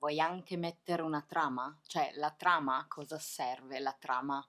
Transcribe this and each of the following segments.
vuoi anche mettere una trama? Cioè, la trama a cosa serve? La trama...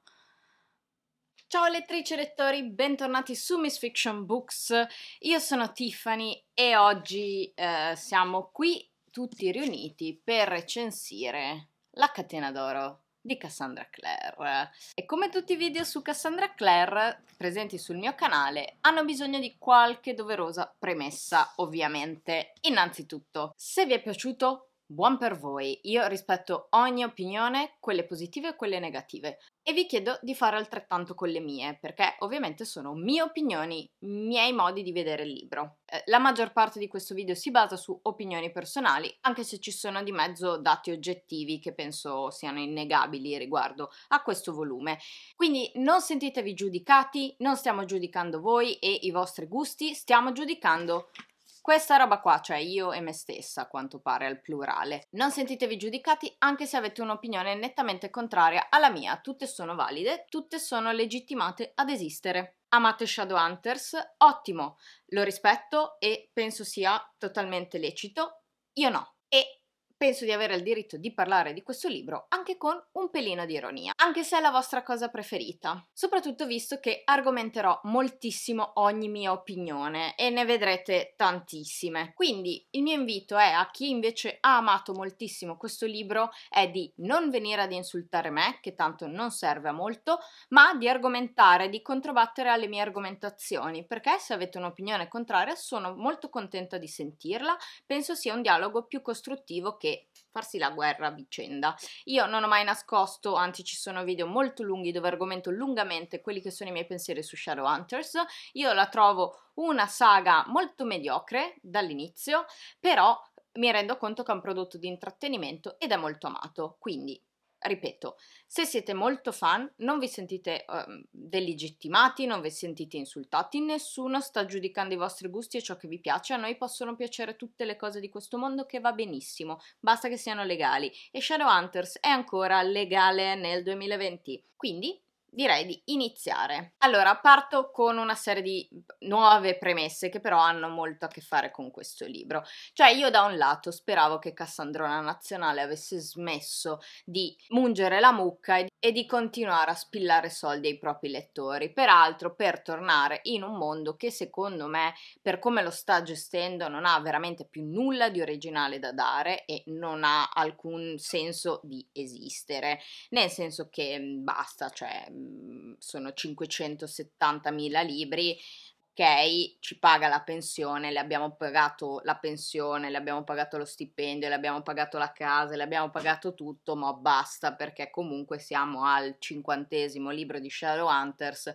Ciao lettrici e lettori, bentornati su Miss Fiction Books. Io sono Tiffany e oggi eh, siamo qui tutti riuniti per recensire La catena d'oro di Cassandra Clare. E come tutti i video su Cassandra Clare presenti sul mio canale hanno bisogno di qualche doverosa premessa, ovviamente. Innanzitutto, se vi è piaciuto Buon per voi, io rispetto ogni opinione, quelle positive e quelle negative, e vi chiedo di fare altrettanto con le mie, perché ovviamente sono mie opinioni, miei modi di vedere il libro. Eh, la maggior parte di questo video si basa su opinioni personali, anche se ci sono di mezzo dati oggettivi che penso siano innegabili riguardo a questo volume. Quindi non sentitevi giudicati, non stiamo giudicando voi e i vostri gusti, stiamo giudicando questa roba qua, cioè io e me stessa, a quanto pare al plurale. Non sentitevi giudicati anche se avete un'opinione nettamente contraria alla mia, tutte sono valide, tutte sono legittimate ad esistere. Amate Shadowhunters? Ottimo, lo rispetto e penso sia totalmente lecito. Io no. E penso di avere il diritto di parlare di questo libro anche con un pelino di ironia, anche se è la vostra cosa preferita, soprattutto visto che argomenterò moltissimo ogni mia opinione e ne vedrete tantissime. Quindi il mio invito è a chi invece ha amato moltissimo questo libro è di non venire ad insultare me, che tanto non serve a molto, ma di argomentare, di controbattere alle mie argomentazioni, perché se avete un'opinione contraria sono molto contenta di sentirla, penso sia un dialogo più costruttivo che farsi la guerra a vicenda. Io non ho mai nascosto, anzi ci sono video molto lunghi dove argomento lungamente quelli che sono i miei pensieri su Shadowhunters. Io la trovo una saga molto mediocre dall'inizio, però mi rendo conto che è un prodotto di intrattenimento ed è molto amato, quindi ripeto, se siete molto fan non vi sentite um, delegittimati, non vi sentite insultati, nessuno sta giudicando i vostri gusti e ciò che vi piace, a noi possono piacere tutte le cose di questo mondo che va benissimo, basta che siano legali e Shadowhunters è ancora legale nel 2020. Quindi direi di iniziare. Allora, parto con una serie di nuove premesse che però hanno molto a che fare con questo libro. Cioè, io da un lato speravo che Cassandrona Nazionale avesse smesso di mungere la mucca e di, continuare a spillare soldi ai propri lettori, peraltro per tornare in un mondo che secondo me, per come lo sta gestendo, non ha veramente più nulla di originale da dare e non ha alcun senso di esistere, nel senso che mm, basta, cioè Mhmm, sono 570.000 libri, ok, ci paga la pensione, le abbiamo pagato la pensione, le abbiamo pagato lo stipendio, le abbiamo pagato la casa, le abbiamo pagato tutto, ma basta perché comunque siamo al cinquantesimo libro di Shadowhunters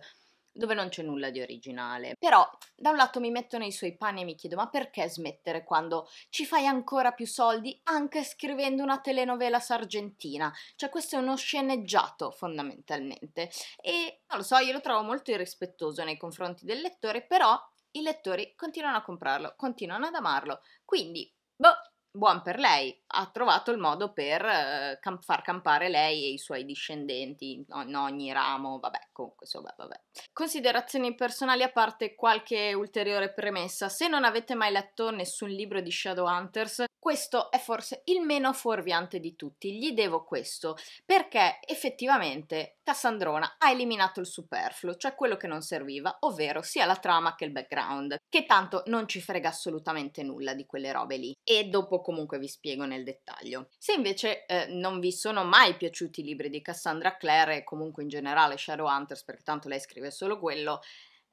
dove non c'è nulla di originale. Però da un lato mi metto nei suoi panni e mi chiedo ma perché smettere quando ci fai ancora più soldi anche scrivendo una telenovela sargentina? Cioè questo è uno sceneggiato fondamentalmente e non lo so, io lo trovo molto irrispettoso nei confronti del lettore, però i lettori continuano a comprarlo, continuano ad amarlo. Quindi, boh, buon per lei, ha trovato il modo per eh, camp- far campare lei e i suoi discendenti in ogni ramo, vabbè comunque insomma vabbè. Considerazioni personali a parte qualche ulteriore premessa, se non avete mai letto nessun libro di Shadowhunters, questo è forse il meno fuorviante di tutti, gli devo questo, perché effettivamente Cassandrona ha eliminato il superfluo, cioè quello che non serviva, ovvero sia la trama che il background, che tanto non ci frega assolutamente nulla di quelle robe lì, e dopo comunque vi spiego nel dettaglio. Se invece eh, non vi sono mai piaciuti i libri di Cassandra Clare e comunque in generale Shadowhunters, Hunters perché tanto lei scrive solo quello,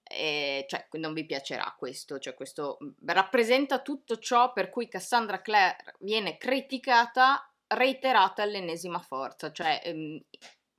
e eh, cioè non vi piacerà questo, cioè questo mm, rappresenta tutto ciò per cui Cassandra Clare viene criticata, reiterata all'ennesima forza, cioè ehm,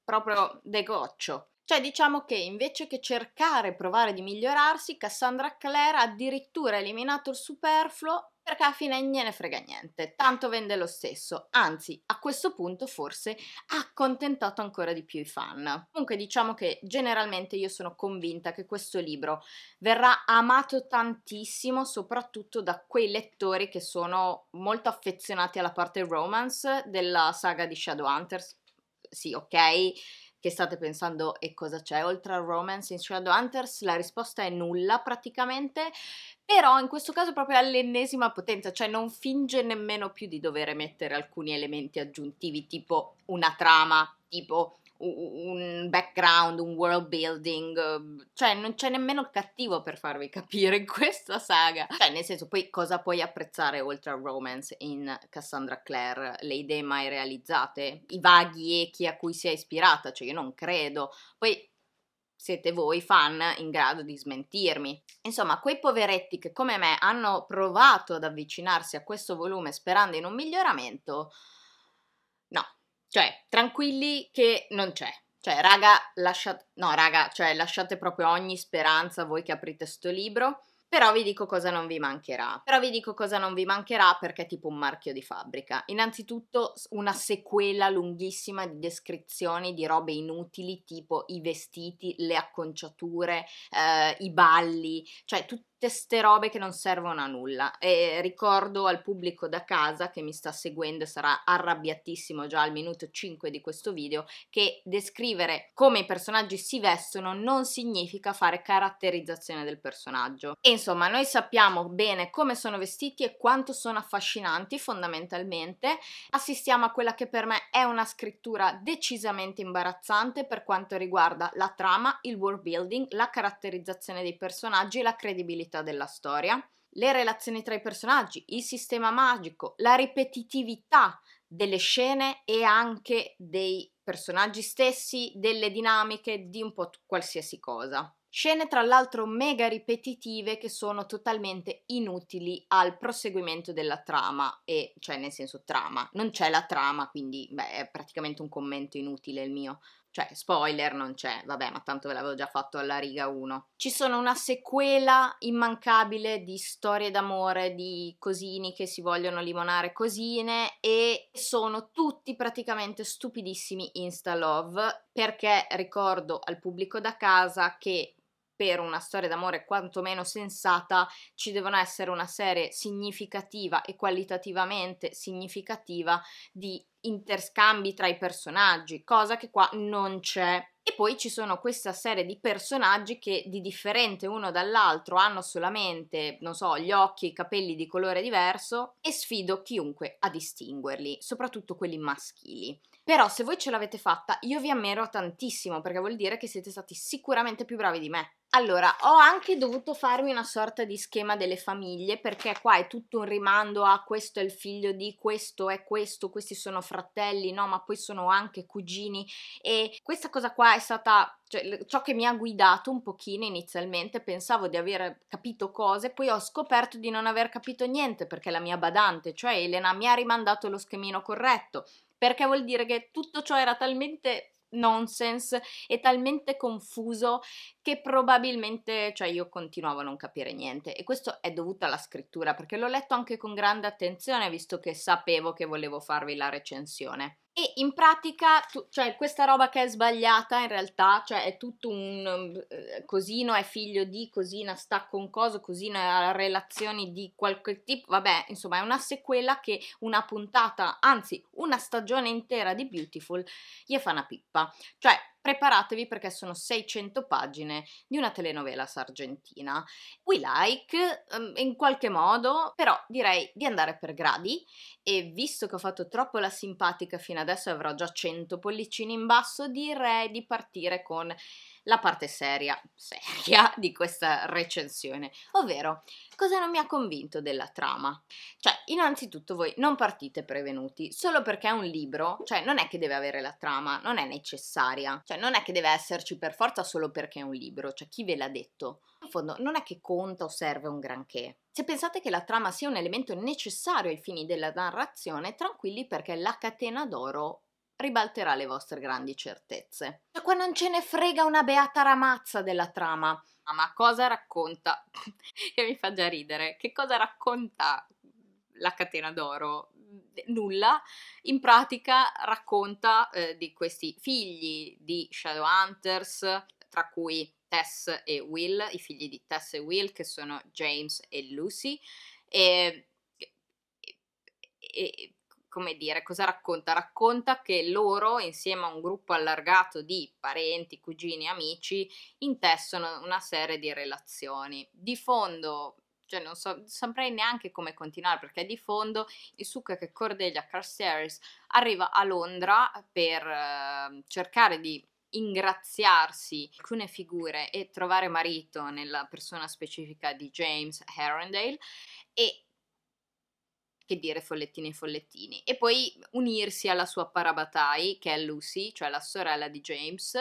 proprio degoccio. goccio. Cioè diciamo che invece che cercare e provare di migliorarsi, Cassandra Clare ha addirittura eliminato il superfluo perché alla fine gliene frega niente, tanto vende lo stesso, anzi a questo punto forse ha accontentato ancora di più i fan. Comunque diciamo che generalmente io sono convinta che questo libro verrà amato tantissimo soprattutto da quei lettori che sono molto affezionati alla parte romance della saga di Shadowhunters. Sì, ok, Che state pensando e cosa c'è oltre al romance in Shadowhunters? La risposta è nulla praticamente, però in questo caso proprio all'ennesima potenza, cioè non finge nemmeno più di dover mettere alcuni elementi aggiuntivi, tipo una trama, tipo un background, un world building, mm, cioè non c'è nemmeno il cattivo per farvi capire in questa saga. Cioè, nel senso, poi cosa puoi apprezzare oltre al romance in Cassandra Clare? Le idee mai realizzate? I vaghi echi a cui si è ispirata? Cioè, io non credo. Poi siete voi fan in grado di smentirmi. Insomma, quei poveretti che come me hanno provato ad avvicinarsi a questo volume sperando in un miglioramento, no, cioè, tranquilli che non c'è. Cioè, raga, lasciate, no, raga, cioè, lasciate proprio ogni speranza voi che aprite sto libro però vi dico cosa non vi mancherà. Però vi dico cosa non vi mancherà perché è tipo un marchio di fabbrica. Innanzitutto una sequela lunghissima di descrizioni di robe inutili tipo i vestiti, le acconciature, eh, i balli, cioè tutti tutte ste robe che non servono a nulla. E ricordo al pubblico da casa che mi sta seguendo, e sarà arrabbiatissimo già al minuto 5 di questo video, che descrivere come i personaggi si vestono non significa fare caratterizzazione del personaggio. E insomma, noi sappiamo bene come sono vestiti e quanto sono affascinanti fondamentalmente. Assistiamo a quella che per me è una scrittura decisamente imbarazzante per quanto riguarda la trama, il world building, la caratterizzazione dei personaggi e la credibilità complessità della storia, le relazioni tra i personaggi, il sistema magico, la ripetitività delle scene e anche dei personaggi stessi, delle dinamiche, di un po' qualsiasi cosa. Scene tra l'altro mega ripetitive che sono totalmente inutili al proseguimento della trama, e cioè nel senso trama, non c'è la trama, quindi beh, è praticamente un commento inutile il mio. Cioè, spoiler non c'è, vabbè, ma tanto ve l'avevo già fatto alla riga 1. Ci sono una sequela immancabile di storie d'amore, di cosini che si vogliono limonare cosine e sono tutti praticamente stupidissimi insta love perché ricordo al pubblico da casa che per una storia d'amore quantomeno sensata ci devono essere una serie significativa e qualitativamente significativa di interscambi tra i personaggi, cosa che qua non c'è. E poi ci sono questa serie di personaggi che di differente uno dall'altro hanno solamente, non so, gli occhi e i capelli di colore diverso e sfido chiunque a distinguerli, soprattutto quelli maschili. Però se voi ce l'avete fatta, io vi ammiro tantissimo perché vuol dire che siete stati sicuramente più bravi di me. Allora, ho anche dovuto farmi una sorta di schema delle famiglie perché qua è tutto un rimando a questo è il figlio di, questo è questo, questi sono fratelli, no, ma poi sono anche cugini e questa cosa qua è stata cioè, ciò che mi ha guidato un pochino inizialmente, pensavo di aver capito cose, poi ho scoperto di non aver capito niente perché la mia badante, cioè Elena, mi ha rimandato lo schemino corretto perché vuol dire che tutto ciò era talmente nonsense e talmente confuso che probabilmente, cioè io continuavo a non capire niente e questo è dovuto alla scrittura perché l'ho letto anche con grande attenzione visto che sapevo che volevo farvi la recensione. E in pratica, tu, cioè questa roba che è sbagliata in realtà, cioè è tutto un eh, cosino è figlio di, cosina sta con coso, cosino ha relazioni di qualche tipo, vabbè, insomma è una sequela che una puntata, anzi una stagione intera di Beautiful gli fa una pippa. Cioè preparatevi perché sono 600 pagine di una telenovela sargentina. We like, ehm, in qualche modo, però direi di andare per gradi e visto che ho fatto troppo la simpatica fino adesso avrò già 100 pollicini in basso, direi di partire con la parte seria, seria di questa recensione, ovvero cosa non mi ha convinto della trama. Cioè, innanzitutto voi non partite prevenuti, solo perché è un libro, cioè non è che deve avere la trama, non è necessaria, cioè non è che deve esserci per forza solo perché è un libro, cioè chi ve l'ha detto? In fondo non è che conta o serve un granché. Se pensate che la trama sia un elemento necessario ai fini della narrazione, tranquilli perché la catena d'oro ribalterà le vostre grandi certezze. E qua non ce ne frega una beata ramazza della trama. Ah, ma cosa racconta? che mi fa già ridere. Che cosa racconta la catena d'oro? Nulla. In pratica racconta eh, di questi figli di Shadowhunters, tra cui Tess e Will, i figli di Tess e Will che sono James e Lucy. E, e, e come dire, cosa racconta? Racconta che loro, insieme a un gruppo allargato di parenti, cugini, amici, intessono una serie di relazioni. Di fondo, cioè non so, saprei neanche come continuare perché di fondo il Isuka che Cordelia Carceres arriva a Londra per eh, cercare di ingraziarsi alcune figure e trovare marito nella persona specifica di James Herondale e che dire follettini e follettini, e poi unirsi alla sua parabatai, che è Lucy, cioè la sorella di James,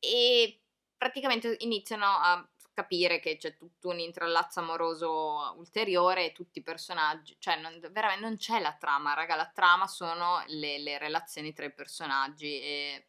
e praticamente iniziano a capire che c'è tutto un intrallazzo amoroso ulteriore e tutti i personaggi, cioè non, veramente non c'è la trama, raga, la trama sono le, le relazioni tra i personaggi e, eh,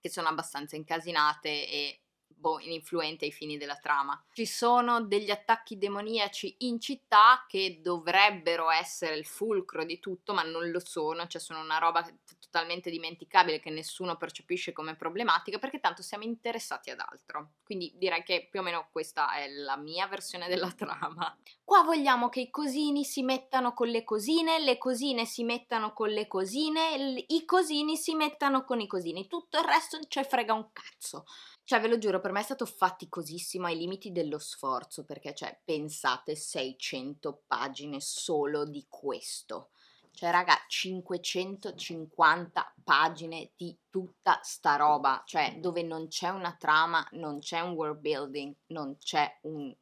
che sono abbastanza incasinate e boh, ininfluente ai fini della trama. Ci sono degli attacchi demoniaci in città che dovrebbero essere il fulcro di tutto, ma non lo sono, cioè sono una roba totalmente dimenticabile che nessuno percepisce come problematica perché tanto siamo interessati ad altro. Quindi direi che più o meno questa è la mia versione della trama. Qua vogliamo che i cosini si mettano con le cosine, le cosine si mettano con le cosine, i cosini si mettano con i cosini, tutto il resto non ci cioè, frega un cazzo. Cioè, ve lo giuro, per me è stato faticosissimo ai limiti dello sforzo, perché, cioè, pensate 600 pagine solo di questo. Cioè, raga, 550 pagine di tutta sta roba, cioè, dove non c'è una trama, non c'è un world building, non c'è un...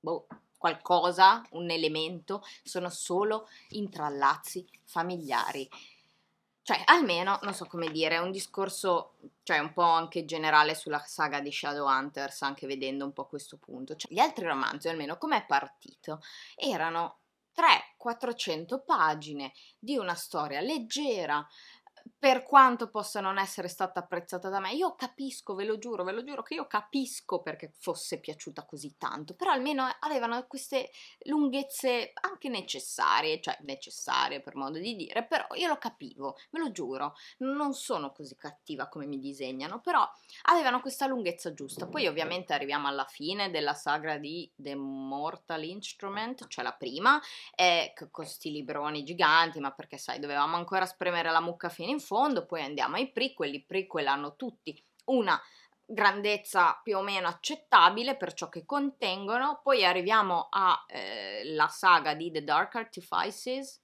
boh, qualcosa, un elemento, sono solo intrallazzi familiari cioè almeno, non so come dire, è un discorso, cioè un po' anche generale sulla saga di Shadowhunters, anche vedendo un po' questo punto. Cioè, gli altri romanzi, almeno come è partito, erano 300-400 pagine di una storia leggera, per quanto possa non essere stata apprezzata da me, io capisco, ve lo giuro, ve lo giuro che io capisco perché fosse piaciuta così tanto, però almeno avevano queste lunghezze anche necessarie, cioè necessarie per modo di dire, però io lo capivo, ve lo giuro, non sono così cattiva come mi disegnano, però avevano questa lunghezza giusta. Poi ovviamente arriviamo alla fine della sagra di The Mortal Instrument, cioè la prima, eh, con questi libroni giganti, ma perché sai, dovevamo ancora spremere la mucca finita fino in fondo, poi andiamo ai prequel, i prequel hanno tutti una grandezza più o meno accettabile per ciò che contengono, poi arriviamo alla eh, saga di The Dark Artifices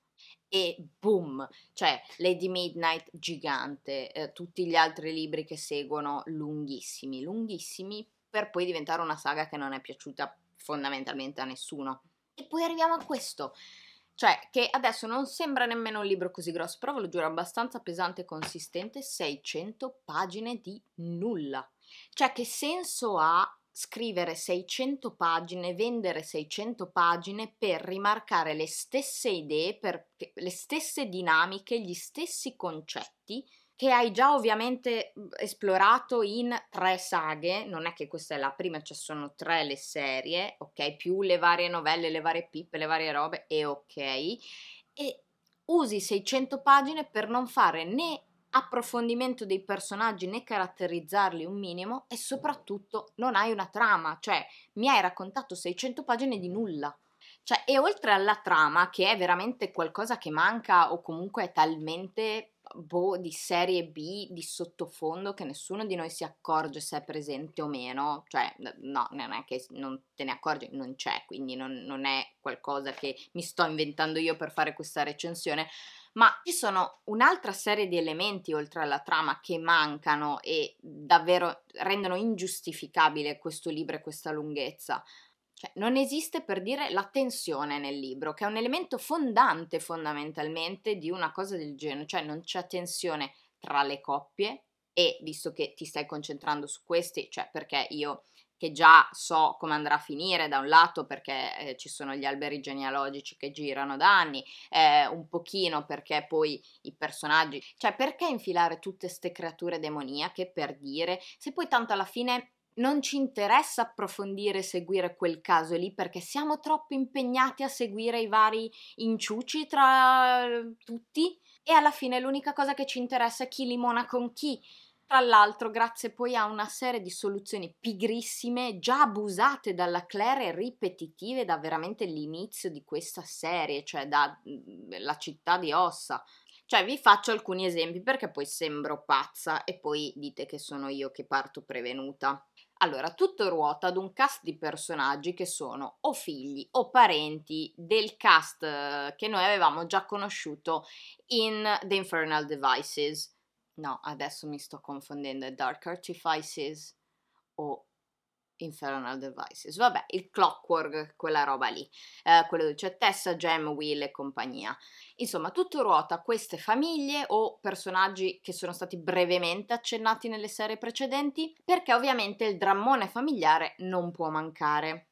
e boom, cioè Lady Midnight gigante, eh, tutti gli altri libri che seguono lunghissimi, lunghissimi, per poi diventare una saga che non è piaciuta fondamentalmente a nessuno. E poi arriviamo a questo, cioè, che adesso non sembra nemmeno un libro così grosso, però ve lo giuro, abbastanza pesante e consistente, 600 pagine di nulla. Cioè, che senso ha scrivere 600 pagine, vendere 600 pagine per rimarcare le stesse idee, per le stesse dinamiche, gli stessi concetti che hai già ovviamente mhmm, esplorato in tre saghe, non è che questa è la prima, cioè sono tre le serie, ok? Più le varie novelle, le varie pippe, le varie robe, e ok. E usi 600 pagine per non fare né approfondimento dei personaggi né caratterizzarli un minimo e soprattutto non hai una trama, cioè mi hai raccontato 600 pagine di nulla. Cioè, e oltre alla trama, che è veramente qualcosa che manca o comunque è talmente boh, di serie B, di sottofondo, che nessuno di noi si accorge se è presente o meno, cioè no, non è che non te ne accorgi, non c'è, quindi non, non è qualcosa che mi sto inventando io per fare questa recensione, ma ci sono un'altra serie di elementi oltre alla trama che mancano e davvero rendono ingiustificabile questo libro e questa lunghezza. Cioè, non esiste per dire la tensione nel libro, che è un elemento fondante fondamentalmente di una cosa del genere, cioè non c'è tensione tra le coppie e visto che ti stai concentrando su questi, cioè perché io che già so come andrà a finire da un lato perché eh, ci sono gli alberi genealogici che girano da anni, eh, un pochino perché poi i personaggi, cioè perché infilare tutte queste creature demoniache per dire se poi tanto alla fine non ci interessa approfondire e seguire quel caso lì perché siamo troppo impegnati a seguire i vari inciuci tra eh, tutti e alla fine l'unica cosa che ci interessa è chi limona con chi. Tra l'altro, grazie poi a una serie di soluzioni pigrissime, già abusate dalla Claire e ripetitive da veramente l'inizio di questa serie, cioè dalla mm, città di ossa. Cioè, vi faccio alcuni esempi perché poi sembro pazza e poi dite che sono io che parto prevenuta. Allora, tutto ruota ad un cast di personaggi che sono o figli o parenti del cast eh, che noi avevamo già conosciuto in The Infernal Devices. No, adesso mi sto confondendo, è Dark Artifices o Infernal Devices, vabbè, il Clockwork, quella roba lì, eh, quello dove c'è Tessa, Gem, Will e compagnia. Insomma, tutto ruota queste famiglie o personaggi che sono stati brevemente accennati nelle serie precedenti, perché ovviamente il drammone familiare non può mancare.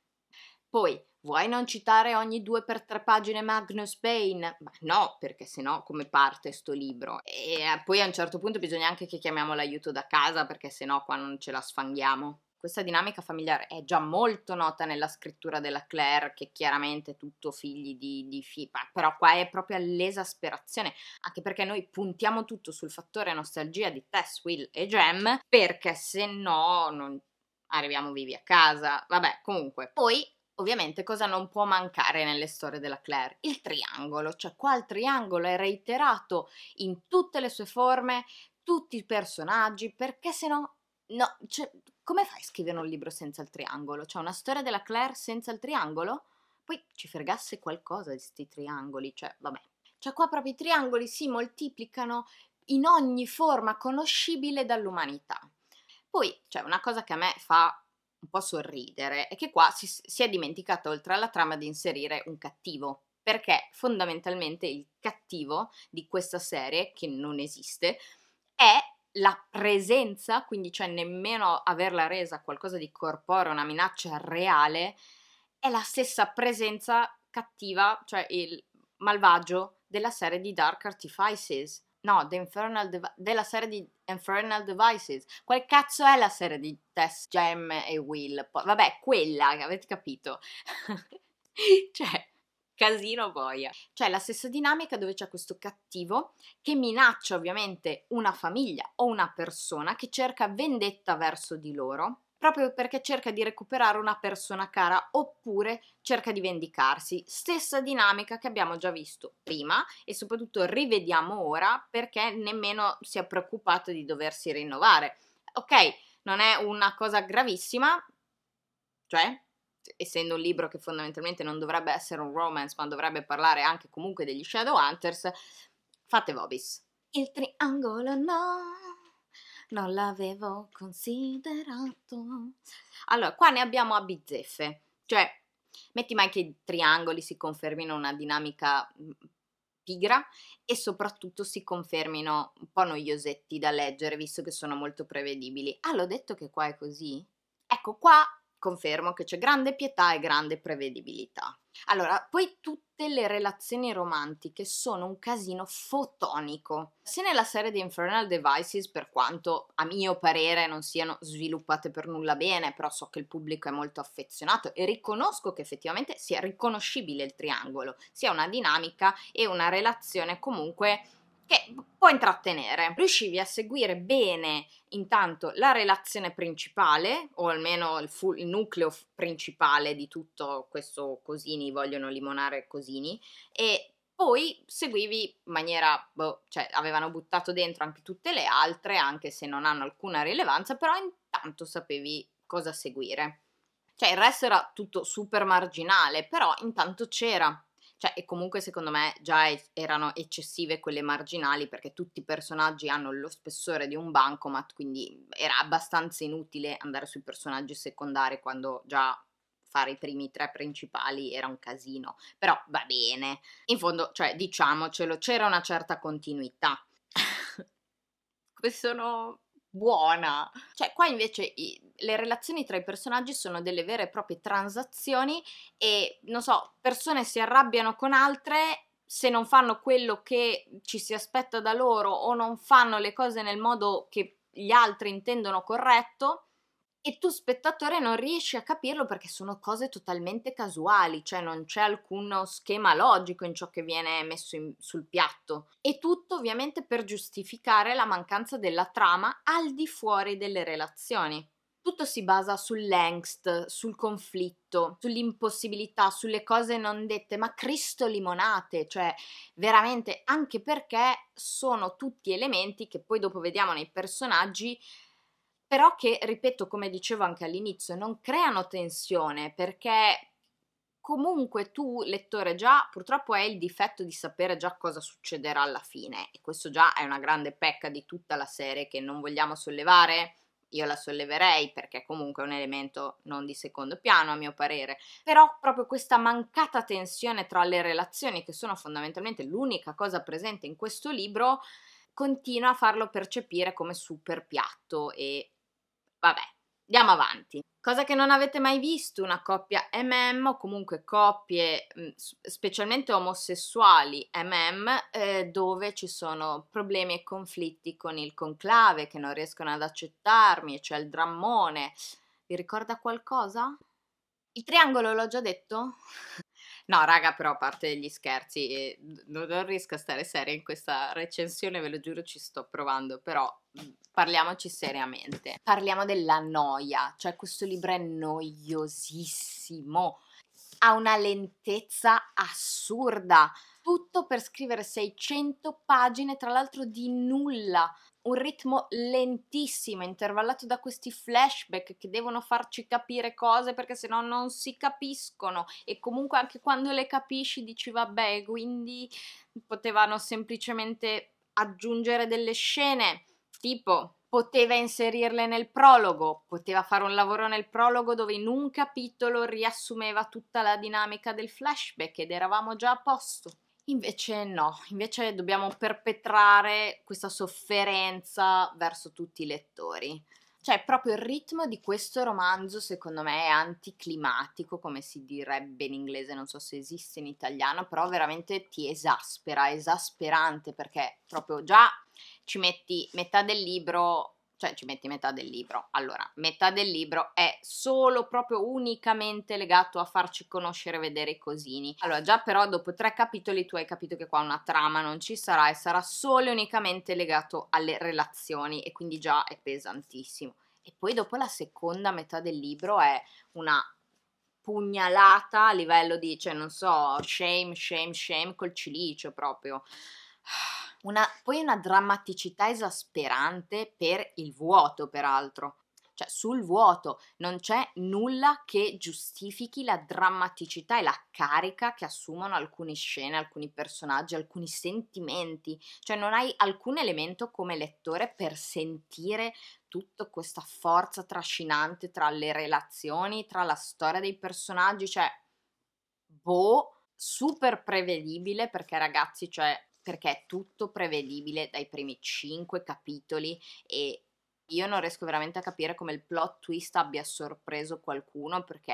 Poi, Vuoi non citare ogni due per tre pagine Magnus Bane? Ma no, perché sennò come parte sto libro? E eh, poi a un certo punto bisogna anche che chiamiamo l'aiuto da casa, perché sennò qua non ce la sfanghiamo. Questa dinamica familiare è già molto nota nella scrittura della Claire, che chiaramente è tutto figli di, di Fipa, però qua è proprio all'esasperazione, anche perché noi puntiamo tutto sul fattore nostalgia di Tess, Will e Jam, perché se no non arriviamo vivi a casa. Vabbè, comunque. Poi Ovviamente cosa non può mancare nelle storie della Claire? Il triangolo, cioè qua il triangolo è reiterato in tutte le sue forme, tutti i personaggi, perché se no, no cioè, come fai a scrivere un libro senza il triangolo? Cioè, una storia della Claire senza il triangolo? Poi ci fregasse qualcosa di questi triangoli, cioè, vabbè. Cioè, qua proprio i triangoli si moltiplicano in ogni forma conoscibile dall'umanità. Poi, cioè, una cosa che a me fa un po' sorridere è che qua si, si è dimenticato, oltre alla trama, di inserire un cattivo. Perché fondamentalmente il cattivo di questa serie, che non esiste, è la presenza, quindi cioè nemmeno averla resa qualcosa di corporeo, una minaccia reale, è la stessa presenza cattiva, cioè il malvagio della serie di Dark Artifices. No, Devi- della serie di Infernal Devices. Qual cazzo è la serie di Tess, Gem e Will? Vabbè, quella, avete capito. cioè, casino boia. C'è cioè, la stessa dinamica dove c'è questo cattivo che minaccia ovviamente una famiglia o una persona che cerca vendetta verso di loro proprio perché cerca di recuperare una persona cara oppure cerca di vendicarsi. Stessa dinamica che abbiamo già visto prima e soprattutto rivediamo ora perché nemmeno si è preoccupato di doversi rinnovare. Ok, non è una cosa gravissima, cioè essendo un libro che fondamentalmente non dovrebbe essere un romance, ma dovrebbe parlare anche comunque degli Shadow Hunters, fate Vobis. Il triangolo no, non l'avevo considerato. Allora, qua ne abbiamo a bizzeffe, cioè metti mai che i triangoli si confermino una dinamica mm, pigra e soprattutto si confermino un po' noiosetti da leggere, visto che sono molto prevedibili. Ah, l'ho detto che qua è così? Ecco, qua confermo che c'è grande pietà e grande prevedibilità. Allora, poi tutte le relazioni romantiche sono un casino fotonico. Se nella serie di Infernal Devices, per quanto a mio parere non siano sviluppate per nulla bene, però so che il pubblico è molto affezionato e riconosco che effettivamente sia riconoscibile il triangolo, sia una dinamica e una relazione comunque che può intrattenere. Riuscivi a seguire bene intanto la relazione principale, o almeno il, fu- il nucleo f- principale di tutto questo cosini vogliono limonare cosini, e poi seguivi in maniera, boh, cioè avevano buttato dentro anche tutte le altre, anche se non hanno alcuna rilevanza, però intanto sapevi cosa seguire. Cioè il resto era tutto super marginale, però intanto c'era cioè, e comunque secondo me già erano eccessive quelle marginali perché tutti i personaggi hanno lo spessore di un bancomat, quindi era abbastanza inutile andare sui personaggi secondari quando già fare i primi tre principali era un casino, però va bene. In fondo, cioè, diciamocelo, c'era una certa continuità. come sono buona. Cioè, qua invece i, le relazioni tra i personaggi sono delle vere e proprie transazioni e, non so, persone si arrabbiano con altre se non fanno quello che ci si aspetta da loro o non fanno le cose nel modo che gli altri intendono corretto e tu spettatore non riesci a capirlo perché sono cose totalmente casuali, cioè non c'è alcuno schema logico in ciò che viene messo in, sul piatto. E tutto ovviamente per giustificare la mancanza della trama al di fuori delle relazioni. Tutto si basa sull'angst, sul conflitto, sull'impossibilità, sulle cose non dette, ma Cristo limonate, cioè veramente anche perché sono tutti elementi che poi dopo vediamo nei personaggi però che, ripeto, come dicevo anche all'inizio, non creano tensione perché comunque tu, lettore, già purtroppo hai il difetto di sapere già cosa succederà alla fine e questo già è una grande pecca di tutta la serie che non vogliamo sollevare. Io la solleverei perché comunque è un elemento non di secondo piano a mio parere, però proprio questa mancata tensione tra le relazioni che sono fondamentalmente l'unica cosa presente in questo libro continua a farlo percepire come super piatto e Vabbè, andiamo avanti. Cosa che non avete mai visto, una coppia MM o comunque coppie mm, specialmente omosessuali MM eh, dove ci sono problemi e conflitti con il conclave che non riescono ad accettarmi, c'è cioè il drammone. Vi ricorda qualcosa? Il triangolo l'ho già detto? No, raga, però a parte gli scherzi, non, eh, non riesco a stare seria in questa recensione, ve lo giuro, ci sto provando, però mhmm, parliamoci seriamente. Parliamo della noia, cioè questo libro è noiosissimo, ha una lentezza assurda tutto per scrivere 600 pagine, tra l'altro di nulla un ritmo lentissimo, intervallato da questi flashback che devono farci capire cose perché sennò non si capiscono e comunque anche quando le capisci dici vabbè, quindi potevano semplicemente aggiungere delle scene, tipo poteva inserirle nel prologo, poteva fare un lavoro nel prologo dove in un capitolo riassumeva tutta la dinamica del flashback ed eravamo già a posto. Invece no, invece dobbiamo perpetrare questa sofferenza verso tutti i lettori. Cioè, proprio il ritmo di questo romanzo, secondo me, è anticlimatico, come si direbbe in inglese, non so se esiste in italiano, però veramente ti esaspera, esasperante, perché proprio già ci metti metà del libro cioè ci metti metà del libro. Allora, metà del libro è solo proprio unicamente legato a farci conoscere e vedere i cosini. Allora, già però dopo tre capitoli tu hai capito che qua una trama non ci sarà e sarà solo e unicamente legato alle relazioni e quindi già è pesantissimo. E poi dopo la seconda metà del libro è una pugnalata a livello di, cioè non so, shame, shame, shame col cilicio proprio. Una, poi una drammaticità esasperante per il vuoto, peraltro. Cioè, sul vuoto non c'è nulla che giustifichi la drammaticità e la carica che assumono alcune scene, alcuni personaggi, alcuni sentimenti. Cioè, non hai alcun elemento come lettore per sentire tutta questa forza trascinante tra le relazioni, tra la storia dei personaggi. Cioè, boh, super prevedibile perché ragazzi, cioè perché è tutto prevedibile dai primi cinque capitoli e io non riesco veramente a capire come il plot twist abbia sorpreso qualcuno perché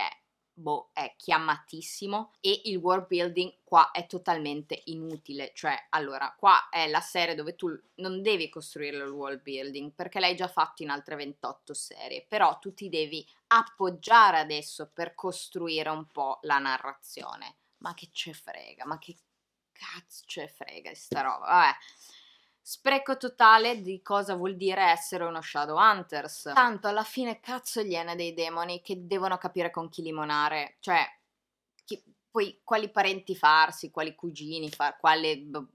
boh, è chiamatissimo e il world building qua è totalmente inutile, cioè allora qua è la serie dove tu non devi costruire il world building perché l'hai già fatto in altre 28 serie, però tu ti devi appoggiare adesso per costruire un po' la narrazione. Ma che ce frega, ma che cazzo ce frega di sta roba, vabbè. Spreco totale di cosa vuol dire essere uno Shadowhunters. Tanto alla fine cazzo gliene dei demoni che devono capire con chi limonare, cioè chi, poi quali parenti farsi, quali cugini far, quale boh.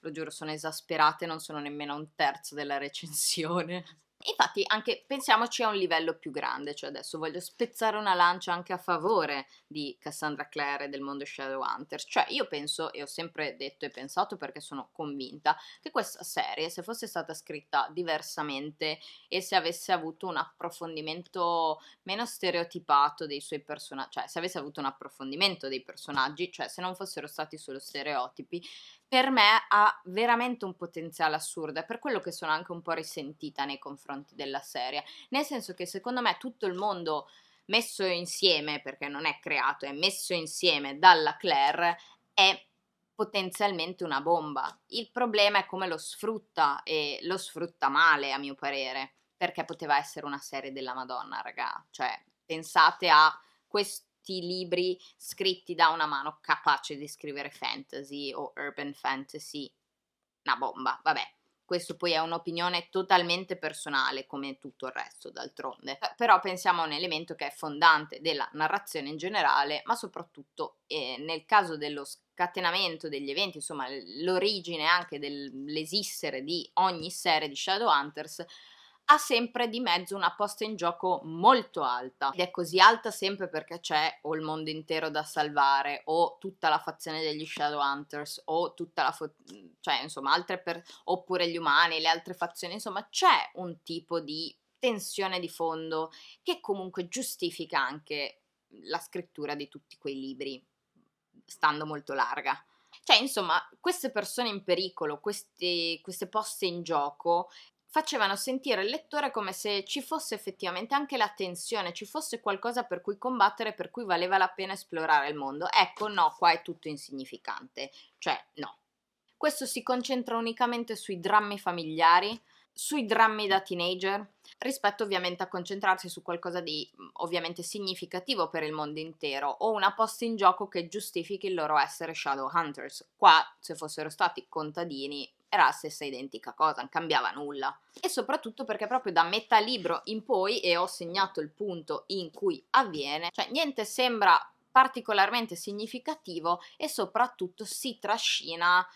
lo giuro sono esasperate, non sono nemmeno un terzo della recensione. Infatti, anche pensiamoci a un livello più grande, cioè adesso voglio spezzare una lancia anche a favore di Cassandra Clare e del mondo Shadowhunters. Cioè, io penso, e ho sempre detto e pensato perché sono convinta, che questa serie, se fosse stata scritta diversamente e se avesse avuto un approfondimento meno stereotipato dei suoi personaggi, cioè se avesse avuto un approfondimento dei personaggi, cioè se non fossero stati solo stereotipi, per me ha veramente un potenziale assurdo, è per quello che sono anche un po' risentita nei confronti della serie, nel senso che secondo me tutto il mondo messo insieme, perché non è creato, è messo insieme dalla Claire, è potenzialmente una bomba. Il problema è come lo sfrutta e lo sfrutta male, a mio parere, perché poteva essere una serie della Madonna, raga. Cioè, pensate a questo tutti libri scritti da una mano capace di scrivere fantasy o urban fantasy. Una bomba, vabbè. Questo poi è un'opinione totalmente personale, come tutto il resto, d'altronde. Eh, però pensiamo a un elemento che è fondante della narrazione in generale, ma soprattutto eh, nel caso dello scatenamento degli eventi, insomma, l'origine anche dell'esistere di ogni serie di Shadowhunters, ha sempre di mezzo una posta in gioco molto alta ed è così alta sempre perché c'è o il mondo intero da salvare o tutta la fazione degli Shadowhunters o tutta la fo- cioè insomma altre per oppure gli umani, le altre fazioni, insomma c'è un tipo di tensione di fondo che comunque giustifica anche la scrittura di tutti quei libri stando molto larga. Cioè, insomma, queste persone in pericolo, queste, queste poste in gioco facevano sentire il lettore come se ci fosse effettivamente anche la tensione, ci fosse qualcosa per cui combattere, per cui valeva la pena esplorare il mondo. Ecco, no, qua è tutto insignificante, cioè no. Questo si concentra unicamente sui drammi familiari, sui drammi da teenager, rispetto ovviamente a concentrarsi su qualcosa di ovviamente significativo per il mondo intero o una posta in gioco che giustifichi il loro essere Shadow Hunters. Qua, se fossero stati contadini, era la stessa identica cosa, non cambiava nulla. E soprattutto perché proprio da metà libro in poi, e ho segnato il punto in cui avviene, cioè niente sembra particolarmente significativo e soprattutto si trascina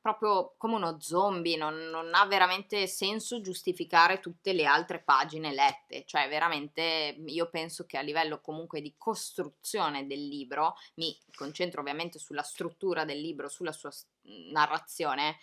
proprio come uno zombie, non, non, ha veramente senso giustificare tutte le altre pagine lette, cioè veramente io penso che a livello comunque di costruzione del libro, mi concentro ovviamente sulla struttura del libro, sulla sua narrazione,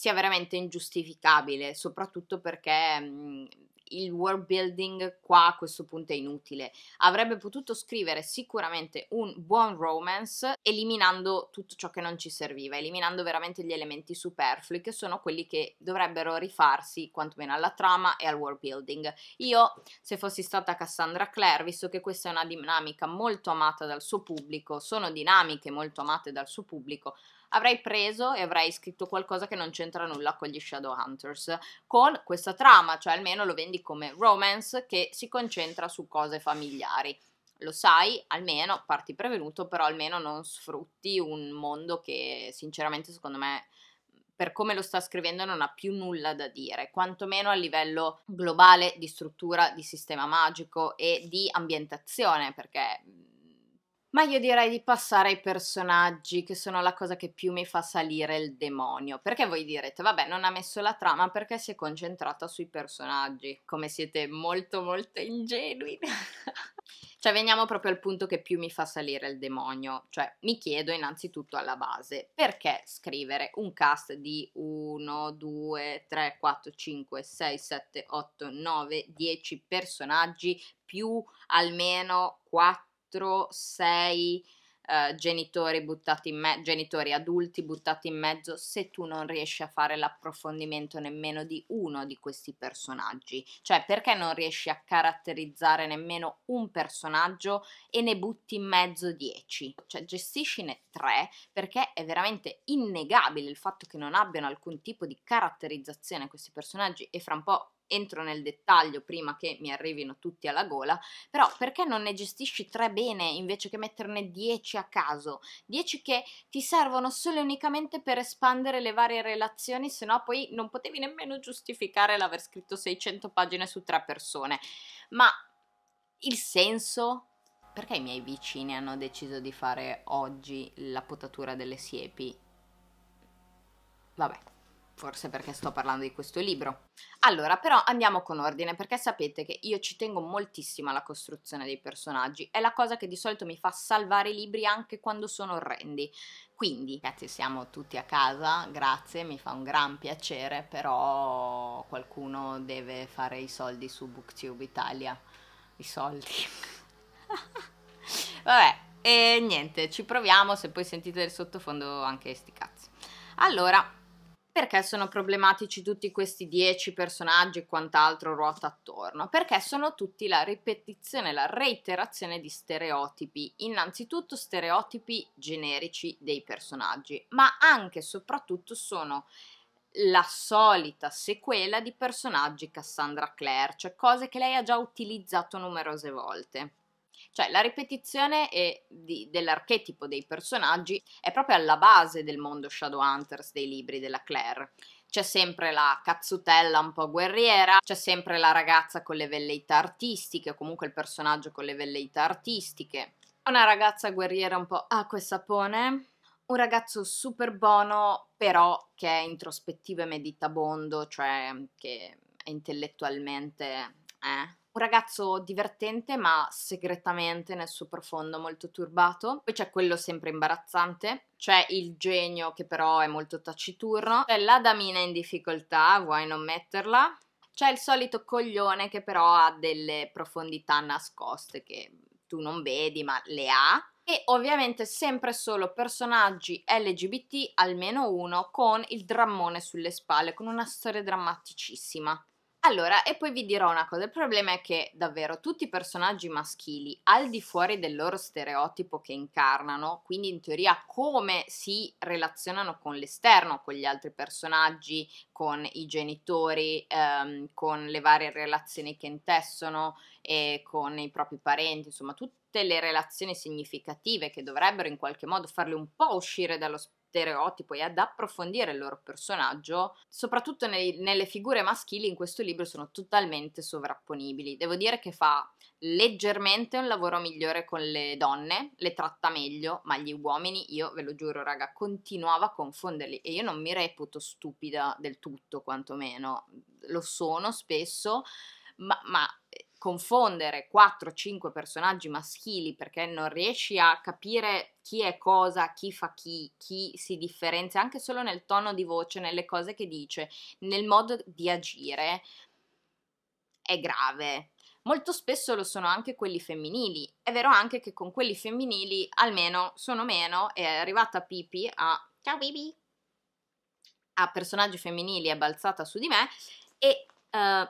sia veramente ingiustificabile, soprattutto perché mh, mhmm, il world building qua a questo punto è inutile. Avrebbe potuto scrivere sicuramente un buon romance eliminando tutto ciò che non ci serviva, eliminando veramente gli elementi superflui che sono quelli che dovrebbero rifarsi quantomeno alla trama e al world building. Io, se fossi stata Cassandra Clare, visto che questa è una dinamica molto amata dal suo pubblico, sono dinamiche molto amate dal suo pubblico, avrei preso e avrei scritto qualcosa che non c'entra nulla con gli Shadowhunters, con questa trama, cioè almeno lo vendi come romance che si concentra su cose familiari. Lo sai, almeno parti prevenuto, però almeno non sfrutti un mondo che sinceramente secondo me per come lo sta scrivendo non ha più nulla da dire, quantomeno a livello globale di struttura, di sistema magico e di ambientazione, perché ma io direi di passare ai personaggi, che sono la cosa che più mi fa salire il demonio. Perché voi direte, vabbè, non ha messo la trama perché si è concentrata sui personaggi. Come siete molto, molto ingenui. cioè, veniamo proprio al punto che più mi fa salire il demonio. Cioè, mi chiedo innanzitutto alla base, perché scrivere un cast di 1, 2, 3, 4, 5, 6, 7, 8, 9, 10 personaggi più almeno 4? 4, 6 eh, genitori, buttati in me- genitori adulti buttati in mezzo se tu non riesci a fare l'approfondimento nemmeno di uno di questi personaggi. Cioè perché non riesci a caratterizzare nemmeno un personaggio e ne butti in mezzo 10? Cioè gestiscine 3 perché è veramente innegabile il fatto che non abbiano alcun tipo di caratterizzazione questi personaggi e fra un po' entro nel dettaglio prima che mi arrivino tutti alla gola, però perché non ne gestisci tre bene invece che metterne dieci a caso? Dieci che ti servono solo e unicamente per espandere le varie relazioni, se no poi non potevi nemmeno giustificare l'aver scritto 600 pagine su tre persone. Ma il senso? Perché i miei vicini hanno deciso di fare oggi la potatura delle siepi? Vabbè forse perché sto parlando di questo libro. Allora, però andiamo con ordine, perché sapete che io ci tengo moltissimo alla costruzione dei personaggi, è la cosa che di solito mi fa salvare i libri anche quando sono orrendi. Quindi, ragazzi, siamo tutti a casa, grazie, mi fa un gran piacere, però qualcuno deve fare i soldi su Booktube Italia. I soldi. Vabbè, e niente, ci proviamo, se poi sentite il sottofondo anche sti cazzi. Allora, perché sono problematici tutti questi dieci personaggi e quant'altro ruota attorno? Perché sono tutti la ripetizione, la reiterazione di stereotipi, innanzitutto stereotipi generici dei personaggi, ma anche e soprattutto sono la solita sequela di personaggi Cassandra Clare, cioè cose che lei ha già utilizzato numerose volte. Cioè la ripetizione eh, di, dell'archetipo dei personaggi è proprio alla base del mondo Shadowhunters dei libri della Claire. C'è sempre la cazzutella un po' guerriera, c'è sempre la ragazza con le velleità artistiche, o comunque il personaggio con le velleità artistiche. Una ragazza guerriera un po' acqua e sapone, un ragazzo super buono, però che è introspettivo e meditabondo, cioè che è intellettualmente eh, un ragazzo divertente ma segretamente nel suo profondo molto turbato. Poi c'è quello sempre imbarazzante, c'è il genio che però è molto taciturno, c'è la damina in difficoltà, vuoi non metterla? C'è il solito coglione che però ha delle profondità nascoste che tu non vedi ma le ha e ovviamente sempre solo personaggi LGBT, almeno uno, con il drammone sulle spalle, con una storia drammaticissima. Allora, e poi vi dirò una cosa, il problema è che davvero tutti i personaggi maschili, al di fuori del loro stereotipo che incarnano, quindi in teoria come si relazionano con l'esterno, con gli altri personaggi, con i genitori, ehm, con le varie relazioni che intessono e con i propri parenti, insomma tutte le relazioni significative che dovrebbero in qualche modo farli un po' uscire dallo spazio stereotipo e ad approfondire il loro personaggio, soprattutto nei, nelle figure maschili in questo libro sono totalmente sovrapponibili. Devo dire che fa leggermente un lavoro migliore con le donne, le tratta meglio, ma gli uomini, io ve lo giuro raga, continuava a confonderli e io non mi reputo stupida del tutto, quantomeno, lo sono spesso, ma, ma confondere 4-5 personaggi maschili perché non riesci a capire chi è cosa, chi fa chi, chi si differenzia anche solo nel tono di voce, nelle cose che dice, nel modo di agire, è grave. Molto spesso lo sono anche quelli femminili. È vero anche che con quelli femminili almeno sono meno. È arrivata Pipi a Ciao Pipi! A personaggi femminili è balzata su di me e uh,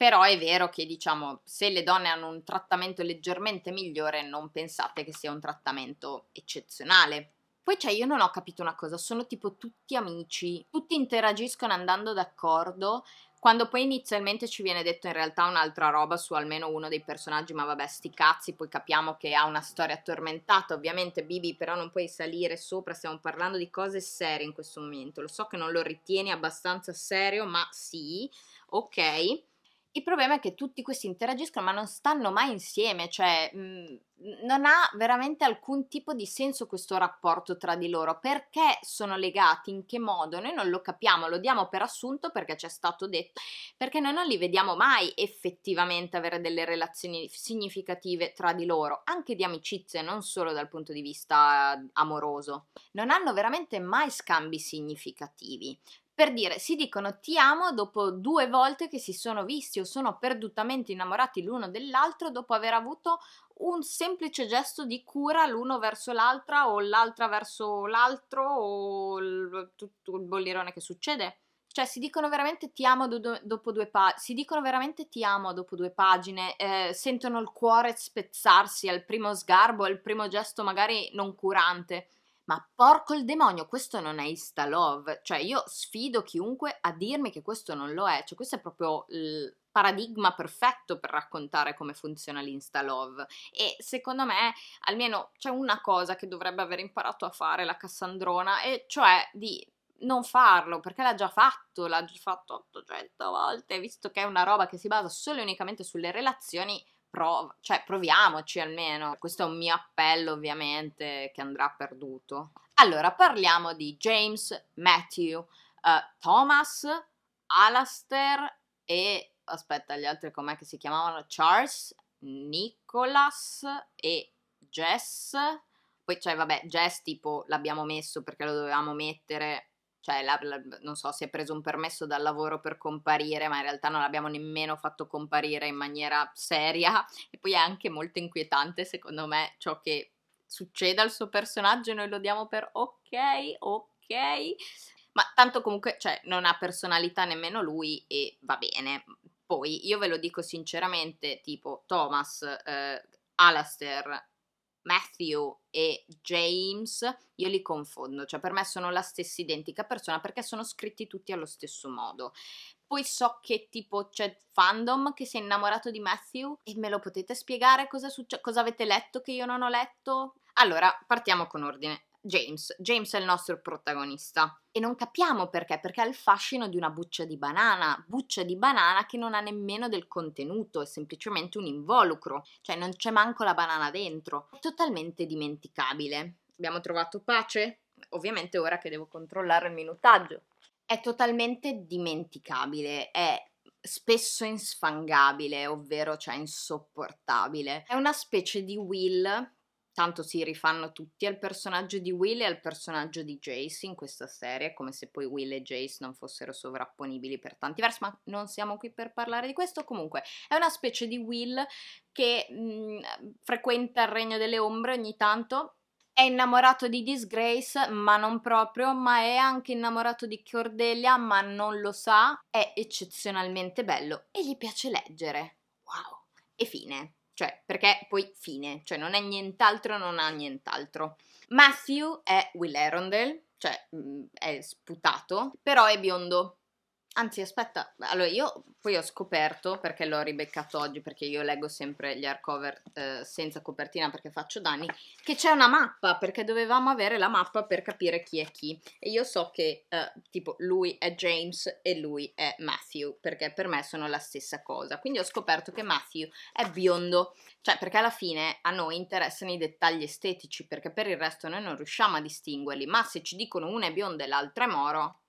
però è vero che diciamo se le donne hanno un trattamento leggermente migliore non pensate che sia un trattamento eccezionale. Poi cioè io non ho capito una cosa, sono tipo tutti amici, tutti interagiscono andando d'accordo, quando poi inizialmente ci viene detto in realtà un'altra roba su almeno uno dei personaggi, ma vabbè sti cazzi, poi capiamo che ha una storia tormentata, ovviamente Bibi però non puoi salire sopra, stiamo parlando di cose serie in questo momento, lo so che non lo ritieni abbastanza serio, ma sì, ok il problema è che tutti questi interagiscono ma non stanno mai insieme, cioè mh, mhmm, non ha veramente alcun tipo di senso questo rapporto tra di loro, perché sono legati, in che modo, noi non lo capiamo, lo diamo per assunto perché ci è stato detto, perché noi non li vediamo mai effettivamente avere delle relazioni significative tra di loro, anche di amicizia, non solo dal punto di vista uhm, amoroso. Non hanno veramente mai scambi significativi, per dire si dicono ti amo dopo due volte che si sono visti o sono perdutamente innamorati l'uno dell'altro dopo aver avuto un semplice gesto di cura l'uno verso l'altra o l'altra verso l'altro o il, tutto il bollirone che succede. Cioè si dicono veramente ti amo do- dopo due pagine, si dicono veramente ti amo dopo due pagine, eh, sentono il cuore spezzarsi al primo sgarbo, al primo gesto magari non curante ma porco il demonio, questo non è Insta Love. Cioè, io sfido chiunque a dirmi che questo non lo è. Cioè, questo è proprio il paradigma perfetto per raccontare come funziona l'Insta Love. E secondo me, almeno c'è una cosa che dovrebbe aver imparato a fare la Cassandrona, e cioè di non farlo perché l'ha già fatto, l'ha già fatto 800 volte, visto che è una roba che si basa solo e unicamente sulle relazioni, prova, cioè proviamoci almeno. Questo è un mio appello ovviamente che andrà perduto. Allora, parliamo di James, Matthew, uh, Thomas, Alastair e aspetta, gli altri com'è che si chiamavano? Charles, Nicholas e Jess. Poi cioè, vabbè, Jess tipo l'abbiamo messo perché lo dovevamo mettere cioè la, la, non so, si è preso un permesso dal lavoro per comparire, ma in realtà non l'abbiamo nemmeno fatto comparire in maniera seria e poi è anche molto inquietante secondo me ciò che succede al suo personaggio noi lo diamo per ok, ok. Ma tanto comunque, cioè, non ha personalità nemmeno lui e va bene. Poi io ve lo dico sinceramente, tipo Thomas, eh, Alastair Matthew e James, io li confondo, cioè per me sono la stessa identica persona perché sono scritti tutti allo stesso modo. Poi so che tipo c'è fandom che si è innamorato di Matthew e me lo potete spiegare cosa, succe- cosa avete letto che io non ho letto? Allora, partiamo con ordine. James. James è il nostro protagonista. E non capiamo perché, perché ha il fascino di una buccia di banana, buccia di banana che non ha nemmeno del contenuto, è semplicemente un involucro, cioè non c'è manco la banana dentro. È totalmente dimenticabile. Abbiamo trovato pace? Ovviamente ora che devo controllare il minutaggio. È totalmente dimenticabile, è spesso insfangabile, ovvero cioè insopportabile. È una specie di Will tanto si rifanno tutti al personaggio di Will e al personaggio di Jace in questa serie, come se poi Will e Jace non fossero sovrapponibili per tanti versi, ma non siamo qui per parlare di questo. Comunque è una specie di Will che mh, mm, frequenta il regno delle ombre ogni tanto, è innamorato di Disgrace, ma non proprio, ma è anche innamorato di Cordelia, ma non lo sa, è eccezionalmente bello e gli piace leggere. Wow! E fine cioè perché poi fine, cioè non è nient'altro, non ha nient'altro. Matthew è Will Arundel, cioè mm, è sputato, però è biondo, Anzi, aspetta, allora io poi ho scoperto perché l'ho ribeccato oggi, perché io leggo sempre gli hardcover eh, senza copertina perché faccio danni, che c'è una mappa, perché dovevamo avere la mappa per capire chi è chi. E io so che eh, tipo lui è James e lui è Matthew, perché per me sono la stessa cosa. Quindi ho scoperto che Matthew è biondo, cioè perché alla fine a noi interessano i dettagli estetici, perché per il resto noi non riusciamo a distinguerli, ma se ci dicono uno è biondo e l'altro è moro,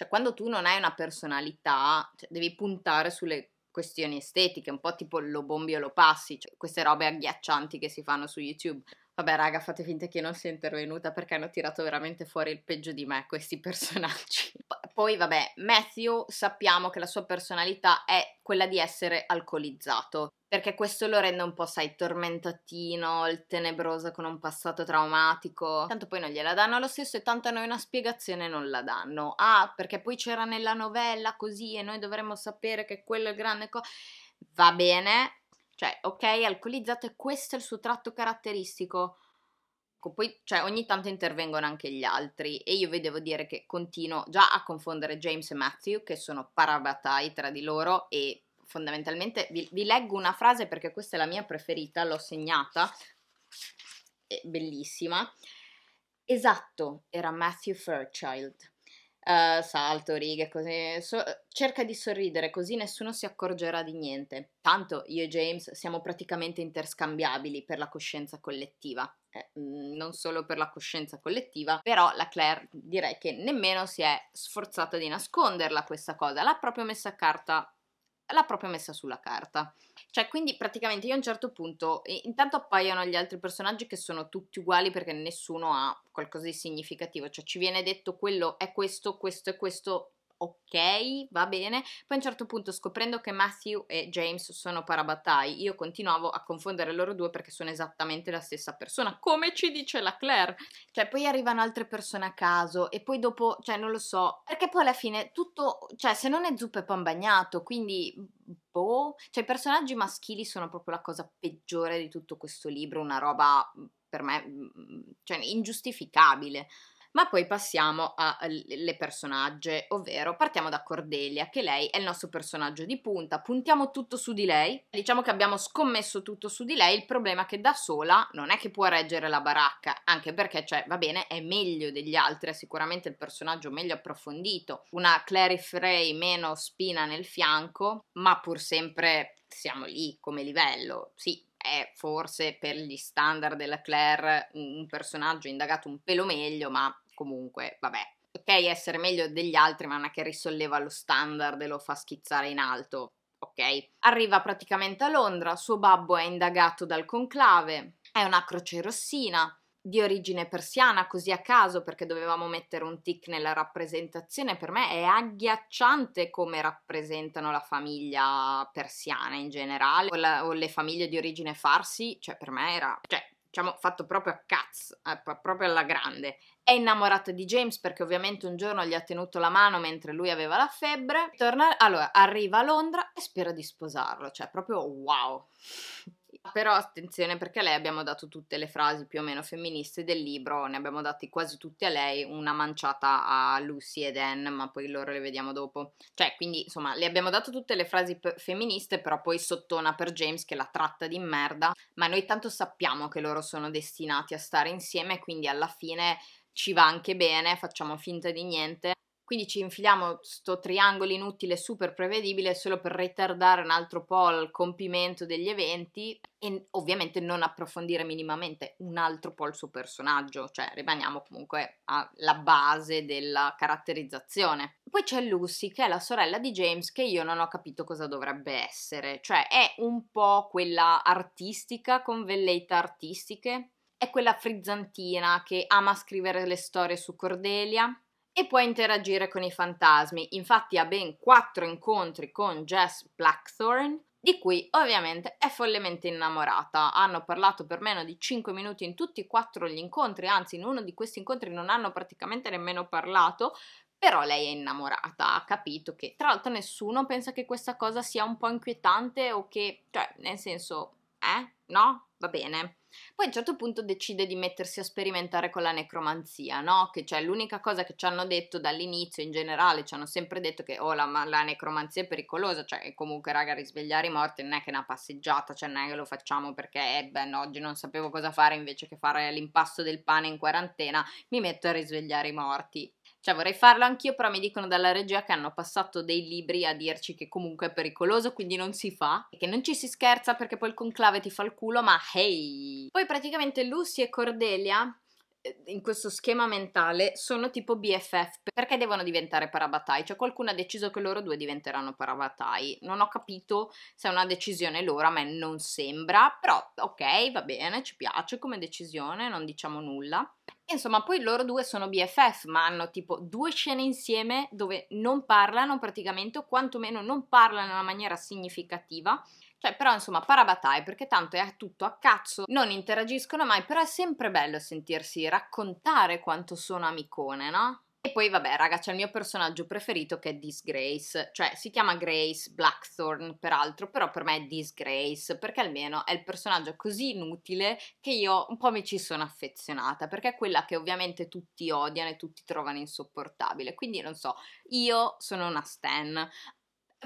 cioè, quando tu non hai una personalità, cioè, devi puntare sulle questioni estetiche, un po' tipo lo bombi o lo passi, cioè, queste robe agghiaccianti che si fanno su YouTube. Vabbè, raga, fate finta che non sia intervenuta perché hanno tirato veramente fuori il peggio di me questi personaggi poi, vabbè, Matthew sappiamo che la sua personalità è quella di essere alcolizzato, perché questo lo rende un po', sai, tormentatino, il tenebroso con un passato traumatico. Tanto poi non gliela danno lo stesso e tanto a noi una spiegazione non la danno. Ah, perché poi c'era nella novella così e noi dovremmo sapere che quello è il grande co... Va bene, cioè, ok, alcolizzato e questo è il suo tratto caratteristico poi cioè, ogni tanto intervengono anche gli altri e io vi devo dire che continuo già a confondere James e Matthew che sono parabatai tra di loro e fondamentalmente vi, vi leggo una frase perché questa è la mia preferita, l'ho segnata, è bellissima. Esatto, era Matthew Fairchild. Eh, salto, righe, così. So- cerca di sorridere così nessuno si accorgerà di niente. Tanto io e James siamo praticamente interscambiabili per la coscienza collettiva. Eh, mm, non solo per la coscienza collettiva, però la Claire direi che nemmeno si è sforzata di nasconderla questa cosa, l'ha proprio messa a carta l'ha proprio messa sulla carta. Cioè, quindi praticamente io a un certo punto, intanto appaiono gli altri personaggi che sono tutti uguali perché nessuno ha qualcosa di significativo, cioè ci viene detto quello è questo, questo è questo, ok, va bene. Poi a un certo punto, scoprendo che Matthew e James sono parabattai, io continuavo a confondere loro due perché sono esattamente la stessa persona, come ci dice la Claire. Cioè, poi arrivano altre persone a caso e poi dopo, cioè, non lo so, perché poi alla fine tutto, cioè, se non è zuppa e pan bagnato, quindi boh, cioè i personaggi maschili sono proprio la cosa peggiore di tutto questo libro, una roba mm, per me mm, cioè, ingiustificabile. Ma poi passiamo alle eh, personagge, ovvero partiamo da Cordelia, che lei è il nostro personaggio di punta, puntiamo tutto su di lei, diciamo che abbiamo scommesso tutto su di lei, il problema è che da sola non è che può reggere la baracca, anche perché, cioè, va bene, è meglio degli altri, è sicuramente il personaggio meglio approfondito, una Clary Frey meno spina nel fianco, ma pur sempre siamo lì come livello, sì, è forse per gli standard della Claire un personaggio indagato un pelo meglio, ma comunque, vabbè. Ok, essere meglio degli altri, ma non è che risolleva lo standard e lo fa schizzare in alto. Ok, arriva praticamente a Londra, suo babbo è indagato dal conclave, è una croce rossina, di origine persiana, così a caso perché dovevamo mettere un tic nella rappresentazione, per me è agghiacciante come rappresentano la famiglia persiana in generale o, la, o le famiglie di origine farsi, cioè per me era, cioè, diciamo, fatto proprio a cazzo, eh, proprio alla grande. È innamorata di James perché ovviamente un giorno gli ha tenuto la mano mentre lui aveva la febbre. Torna, allora, arriva a Londra e spera di sposarlo, cioè proprio wow. Però attenzione perché a lei abbiamo dato tutte le frasi più o meno femministe del libro, ne abbiamo dati quasi tutte a lei, una manciata a Lucy ed Anne, ma poi loro le vediamo dopo. Cioè, quindi insomma, le abbiamo dato tutte le frasi p- femministe, però poi sottona per James che la tratta di merda, ma noi tanto sappiamo che loro sono destinati a stare insieme, quindi alla fine ci va anche bene, facciamo finta di niente quindi ci infiliamo questo triangolo inutile super prevedibile solo per ritardare un altro po' il compimento degli eventi e ovviamente non approfondire minimamente un altro po' il suo personaggio, cioè rimaniamo comunque alla base della caratterizzazione. Poi c'è Lucy, che è la sorella di James, che io non ho capito cosa dovrebbe essere, cioè è un po' quella artistica con velleità artistiche, è quella frizzantina che ama scrivere le storie su Cordelia, e può interagire con i fantasmi. Infatti ha ben quattro incontri con Jess Blackthorne, di cui ovviamente è follemente innamorata. Hanno parlato per meno di 5 minuti in tutti e quattro gli incontri, anzi in uno di questi incontri non hanno praticamente nemmeno parlato, però lei è innamorata, ha capito che tra l'altro nessuno pensa che questa cosa sia un po' inquietante o che, cioè, nel senso, eh? No? Va bene. Poi a un certo punto decide di mettersi a sperimentare con la necromanzia, no? Che cioè l'unica cosa che ci hanno detto dall'inizio in generale, ci hanno sempre detto che oh, la, la necromanzia è pericolosa, cioè comunque raga risvegliare i morti non è che è una passeggiata, cioè non è che lo facciamo perché eh, ben, oggi non sapevo cosa fare invece che fare l'impasto del pane in quarantena, mi metto a risvegliare i morti. Cioè vorrei farlo anch'io, però mi dicono dalla regia che hanno passato dei libri a dirci che comunque è pericoloso, quindi non si fa. E che non ci si scherza perché poi il conclave ti fa il culo, ma hey! Poi praticamente Lucy e Cordelia eh, in questo schema mentale sono tipo BFF perché devono diventare parabatai cioè qualcuno ha deciso che loro due diventeranno parabatai non ho capito se è una decisione loro a me non sembra però ok va bene ci piace come decisione non diciamo nulla Insomma, poi loro due sono BFF, ma hanno tipo due scene insieme dove non parlano praticamente, o quantomeno non parlano in una maniera significativa. Cioè, però, insomma, parabatai, perché tanto è tutto a cazzo, non interagiscono mai, però è sempre bello sentirsi raccontare quanto sono amicone, no? E poi vabbè raga c'è il mio personaggio preferito che è Disgrace, cioè si chiama Grace Blackthorn peraltro, però per me è Disgrace perché almeno è il personaggio così inutile che io un po' mi ci sono affezionata perché è quella che ovviamente tutti odiano e tutti trovano insopportabile, quindi non so, io sono una Stan,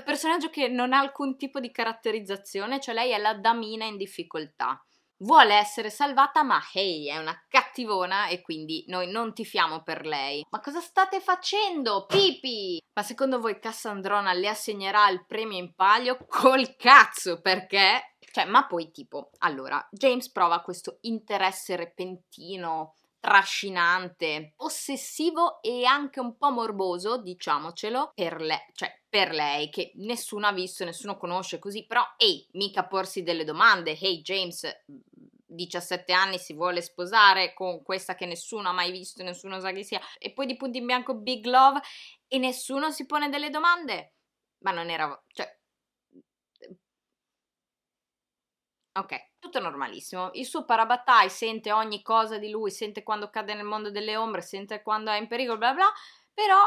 personaggio che non ha alcun tipo di caratterizzazione, cioè lei è la damina in difficoltà. Vuole essere salvata, ma hey, è una cattivona e quindi noi non tifiamo per lei. Ma cosa state facendo? Pipi! Ma secondo voi Cassandrona le assegnerà il premio in palio? Col cazzo, perché? Cioè, ma poi tipo, allora, James prova questo interesse repentino trascinante, ossessivo e anche un po' morboso, diciamocelo, per lei, cioè per lei, che nessuno ha visto, nessuno conosce così, però ehi, hey, mica porsi delle domande, ehi hey, James, 17 anni si vuole sposare con questa che nessuno ha mai visto, nessuno sa chi sia, e poi di punto in bianco Big Love e nessuno si pone delle domande? Ma non era, cioè, Ok, tutto normalissimo. Il suo Parabatai sente ogni cosa di lui, sente quando cade nel mondo delle ombre, sente quando è in pericolo, bla bla, però,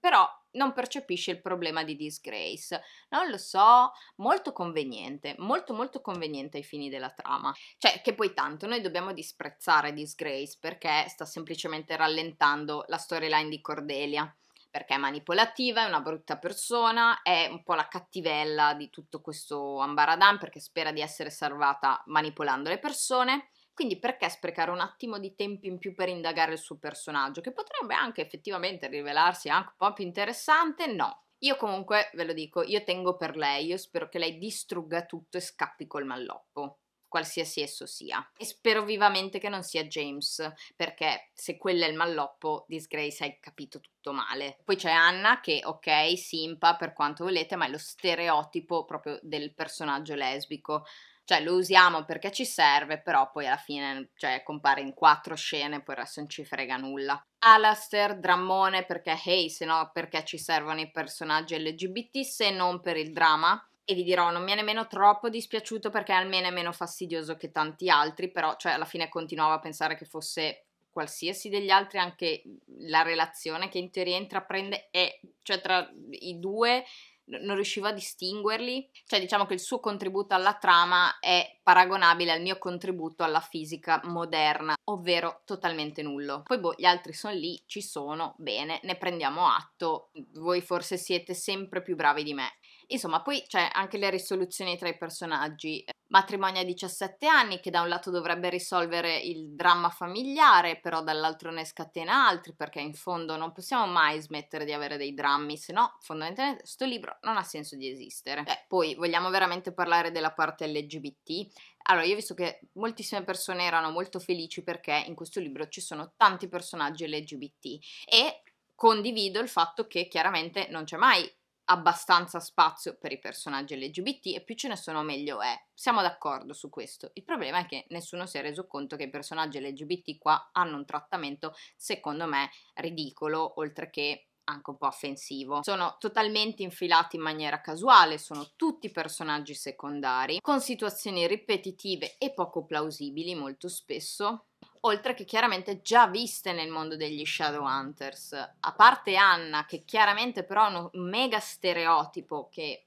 però non percepisce il problema di disgrace. Non lo so, molto conveniente, molto molto conveniente ai fini della trama. Cioè, che poi tanto noi dobbiamo disprezzare disgrace perché sta semplicemente rallentando la storyline di Cordelia perché è manipolativa, è una brutta persona, è un po' la cattivella di tutto questo Ambaradan perché spera di essere salvata manipolando le persone. Quindi perché sprecare un attimo di tempo in più per indagare il suo personaggio, che potrebbe anche effettivamente rivelarsi anche un po' più interessante? No. Io comunque ve lo dico, io tengo per lei, io spero che lei distrugga tutto e scappi col malloppo qualsiasi esso sia. E spero vivamente che non sia James, perché se quello è il malloppo, Disgrace hai capito tutto male. Poi c'è Anna che, ok, simpa per quanto volete, ma è lo stereotipo proprio del personaggio lesbico cioè lo usiamo perché ci serve, però poi alla fine cioè, compare in quattro scene, poi il resto non ci frega nulla. Alastair, drammone perché hey, se no perché ci servono i personaggi LGBT se non per il dramma e vi dirò, non mi è nemmeno troppo dispiaciuto perché almeno è meno fastidioso che tanti altri, però cioè, alla fine continuavo a pensare che fosse qualsiasi degli altri, anche la relazione che in teoria intraprende è, cioè tra i due non riuscivo a distinguerli, cioè diciamo che il suo contributo alla trama è paragonabile al mio contributo alla fisica moderna, ovvero totalmente nullo. Poi boh, gli altri sono lì, ci sono, bene, ne prendiamo atto, voi forse siete sempre più bravi di me, Insomma, poi c'è anche le risoluzioni tra i personaggi. Matrimonio a 17 anni che da un lato dovrebbe risolvere il dramma familiare, però dall'altro ne scatena altri perché in fondo non possiamo mai smettere di avere dei drammi, se no fondamentalmente questo libro non ha senso di esistere. Eh, poi vogliamo veramente parlare della parte LGBT? Allora, io ho visto che moltissime persone erano molto felici perché in questo libro ci sono tanti personaggi LGBT e condivido il fatto che chiaramente non c'è mai abbastanza spazio per i personaggi LGBT e più ce ne sono meglio è. Siamo d'accordo su questo. Il problema è che nessuno si è reso conto che i personaggi LGBT qua hanno un trattamento, secondo me, ridicolo, oltre che anche un po' offensivo. Sono totalmente infilati in maniera casuale, sono tutti personaggi secondari, con situazioni ripetitive e poco plausibili molto spesso, oltre che chiaramente già viste nel mondo degli Shadowhunters. A parte Anna, che chiaramente però è un mega stereotipo che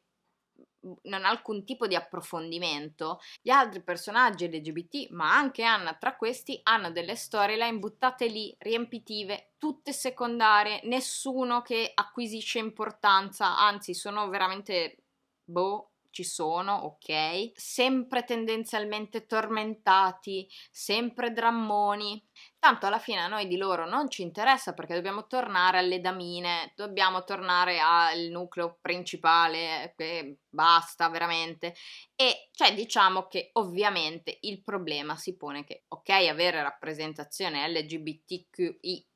mm, non ha alcun tipo di approfondimento, gli altri personaggi LGBT, ma anche Anna tra questi, hanno delle storyline buttate lì, riempitive, tutte secondarie, nessuno che acquisisce importanza, anzi sono veramente boh, ci sono, ok? Sempre tendenzialmente tormentati, sempre drammoni, Tanto alla fine a noi di loro non ci interessa perché dobbiamo tornare alle damine, dobbiamo tornare al nucleo principale, che basta veramente. E cioè diciamo che ovviamente il problema si pone che, ok, avere rappresentazione LGBTQI,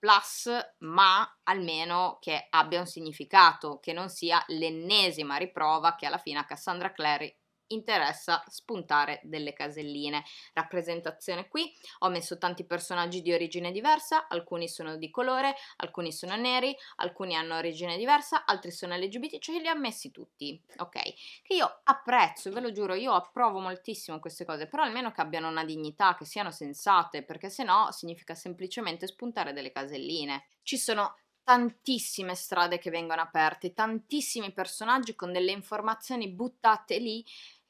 ma almeno che abbia un significato, che non sia l'ennesima riprova che alla fine a Cassandra Clary interessa spuntare delle caselline. Rappresentazione qui, ho messo tanti personaggi di origine diversa, alcuni sono di colore, alcuni sono neri, alcuni hanno origine diversa, altri sono LGBT, cioè li ho messi tutti, ok? Che io apprezzo, ve lo giuro, io approvo moltissimo queste cose, però almeno che abbiano una dignità, che siano sensate, perché se no significa semplicemente spuntare delle caselline. Ci sono tantissime strade che vengono aperte, tantissimi personaggi con delle informazioni buttate lì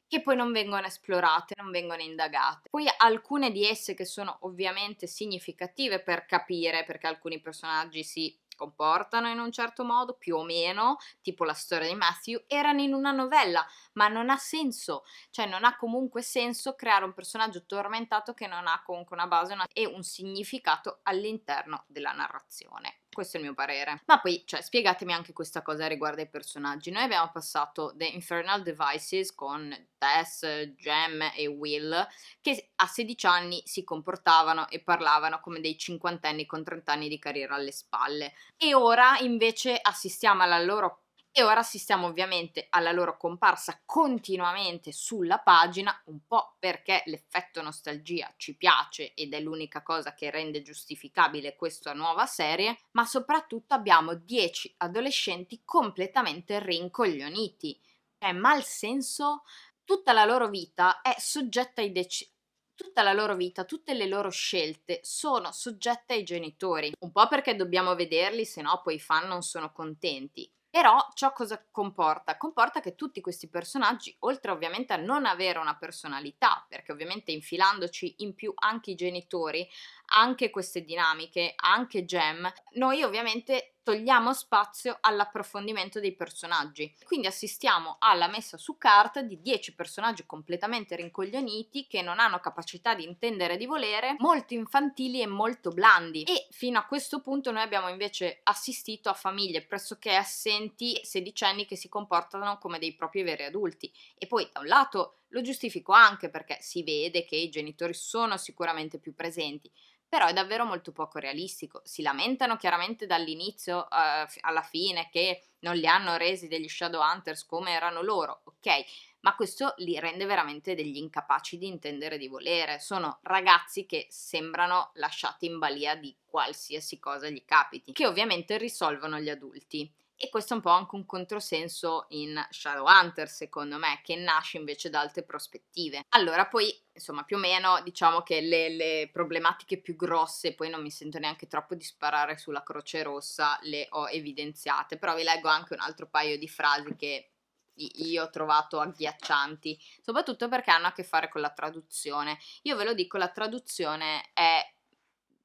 che poi non vengono esplorate, non vengono indagate. Poi alcune di esse che sono ovviamente significative per capire perché alcuni personaggi si comportano in un certo modo, più o meno, tipo la storia di Matthew, erano in una novella, ma non ha senso, cioè non ha comunque senso creare un personaggio tormentato che non ha comunque una base una... e un significato all'interno della narrazione. Questo è il mio parere. Ma poi, cioè, spiegatemi anche questa cosa riguardo ai personaggi. Noi abbiamo passato The Infernal Devices con Tess, Gem e Will, che a 16 anni si comportavano e parlavano come dei cinquantenni con 30 anni di carriera alle spalle. E ora invece assistiamo alla loro e ora assistiamo ovviamente alla loro comparsa continuamente sulla pagina, un po' perché l'effetto nostalgia ci piace ed è l'unica cosa che rende giustificabile questa nuova serie, ma soprattutto abbiamo 10 adolescenti completamente rincoglioniti. Cioè, malsenso, tutta la loro vita è soggetta ai decisioni tutta la loro vita, tutte le loro scelte sono soggette ai genitori, un po' perché dobbiamo vederli, se no poi i fan non sono contenti, però ciò cosa comporta? Comporta che tutti questi personaggi, oltre ovviamente a non avere una personalità, perché ovviamente infilandoci in più anche i genitori, anche queste dinamiche, anche Gem, noi ovviamente togliamo spazio all'approfondimento dei personaggi. Quindi assistiamo alla messa su carta di 10 personaggi completamente rincoglioniti che non hanno capacità di intendere di volere, molto infantili e molto blandi. E fino a questo punto noi abbiamo invece assistito a famiglie pressoché assenti, sedicenni che si comportano come dei propri veri adulti. E poi da un lato lo giustifico anche perché si vede che i genitori sono sicuramente più presenti, però è davvero molto poco realistico. Si lamentano chiaramente dall'inizio uh, alla fine che non li hanno resi degli Shadow Hunters come erano loro, ok? Ma questo li rende veramente degli incapaci di intendere di volere. Sono ragazzi che sembrano lasciati in balia di qualsiasi cosa gli capiti, che ovviamente risolvono gli adulti. E questo è un po' anche un controsenso in Shadowhunter, secondo me, che nasce invece da altre prospettive. Allora, poi, insomma, più o meno diciamo che le, le problematiche più grosse, poi non mi sento neanche troppo di sparare sulla Croce Rossa, le ho evidenziate, però vi leggo anche un altro paio di frasi che io ho trovato agghiaccianti, soprattutto perché hanno a che fare con la traduzione. Io ve lo dico, la traduzione è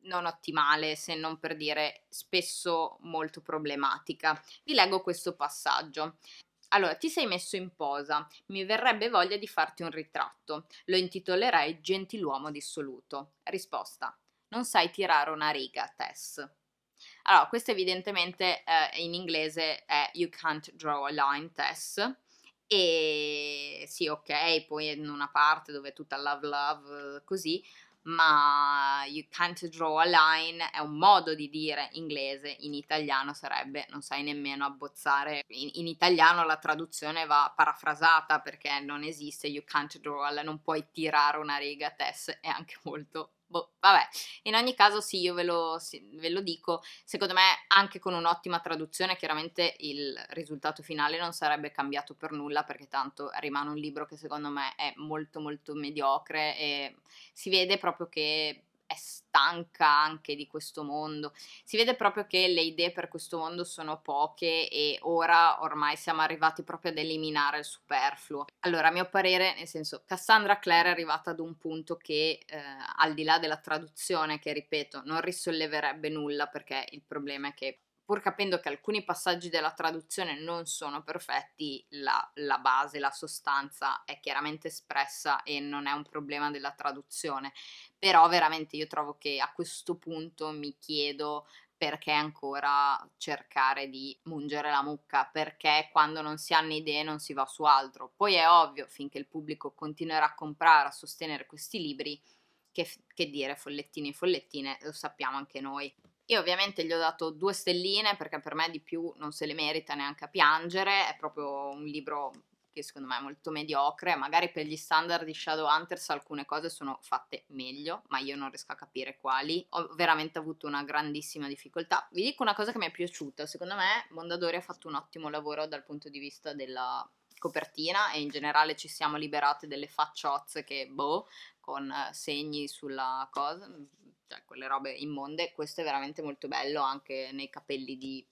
non ottimale, se non per dire spesso molto problematica. Vi leggo questo passaggio. Allora, ti sei messo in posa, mi verrebbe voglia di farti un ritratto, lo intitolerei Gentiluomo dissoluto. Risposta, non sai tirare una riga, Tess. Allora, questo evidentemente eh, in inglese è You can't draw a line, Tess. E sì, ok, poi in una parte dove è tutta love love eh, così, ma you can't draw a line è un modo di dire inglese, in italiano sarebbe non sai nemmeno abbozzare, in, in italiano la traduzione va parafrasata perché non esiste you can't draw, a line, non puoi tirare una riga a Tess, è anche molto Boh, vabbè, in ogni caso sì, io ve lo, sì, ve lo, dico, secondo me anche con un'ottima traduzione chiaramente il risultato finale non sarebbe cambiato per nulla perché tanto rimane un libro che secondo me è molto molto mediocre e si vede proprio che è stanca anche di questo mondo. Si vede proprio che le idee per questo mondo sono poche e ora ormai siamo arrivati proprio ad eliminare il superfluo. Allora, a mio parere, nel senso, Cassandra Clare è arrivata ad un punto che eh, al di là della traduzione, che ripeto, non risolleverebbe nulla perché il problema è che pur capendo che alcuni passaggi della traduzione non sono perfetti, la, la, base, la sostanza è chiaramente espressa e non è un problema della traduzione però veramente io trovo che a questo punto mi chiedo perché ancora cercare di mungere la mucca, perché quando non si hanno idee non si va su altro. Poi è ovvio, finché il pubblico continuerà a comprare, a sostenere questi libri, che, che dire, follettini e follettine, lo sappiamo anche noi. Io ovviamente gli ho dato due stelline perché per me di più non se le merita neanche a piangere, è proprio un libro che secondo me è molto mediocre, magari per gli standard di Shadowhunters alcune cose sono fatte meglio, ma io non riesco a capire quali. Ho veramente avuto una grandissima difficoltà. Vi dico una cosa che mi è piaciuta, secondo me Mondadori ha fatto un ottimo lavoro dal punto di vista della copertina e in generale ci siamo liberate delle facciozze che boh, con eh, segni sulla cosa, cioè quelle robe immonde. Questo è veramente molto bello anche nei capelli di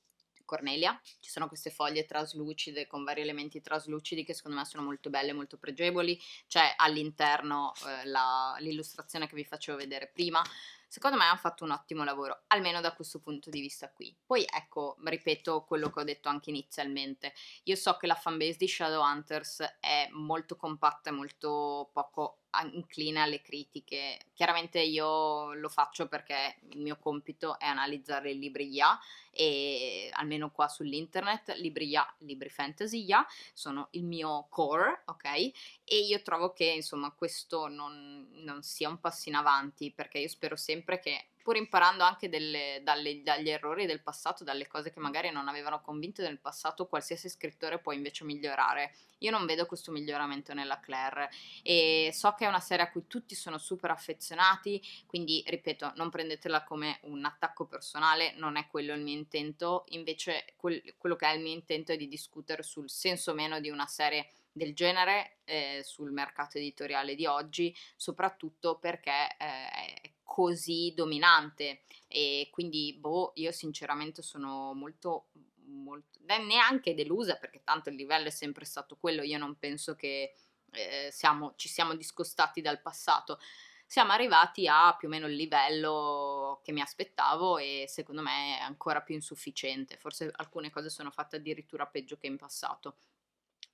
Cornelia. Ci sono queste foglie traslucide con vari elementi traslucidi che secondo me sono molto belle, molto pregevoli. C'è all'interno eh, la, l'illustrazione che vi facevo vedere prima. Secondo me hanno fatto un ottimo lavoro, almeno da questo punto di vista qui. Poi ecco, ripeto quello che ho detto anche inizialmente. Io so che la fanbase di Shadowhunters è molto compatta e molto poco inclina alle critiche. Chiaramente io lo faccio perché il mio compito è analizzare i libri IA e almeno qua sull'internet libri IA, libri fantasy IA sono il mio core, ok? E io trovo che insomma questo non, non sia un passo in avanti perché io spero sempre che pur imparando anche delle, dalle, dagli errori del passato, dalle cose che magari non avevano convinto nel passato, qualsiasi scrittore può invece migliorare. Io non vedo questo miglioramento nella Claire e so che è una serie a cui tutti sono super affezionati, quindi ripeto, non prendetela come un attacco personale, non è quello il mio intento, invece quel, quello che è il mio intento è di discutere sul senso meno di una serie del genere eh, sul mercato editoriale di oggi, soprattutto perché eh, è così dominante e quindi boh, io sinceramente sono molto molto neanche delusa perché tanto il livello è sempre stato quello, io non penso che eh, siamo, ci siamo discostati dal passato. Siamo arrivati a più o meno il livello che mi aspettavo e secondo me è ancora più insufficiente, forse alcune cose sono fatte addirittura peggio che in passato.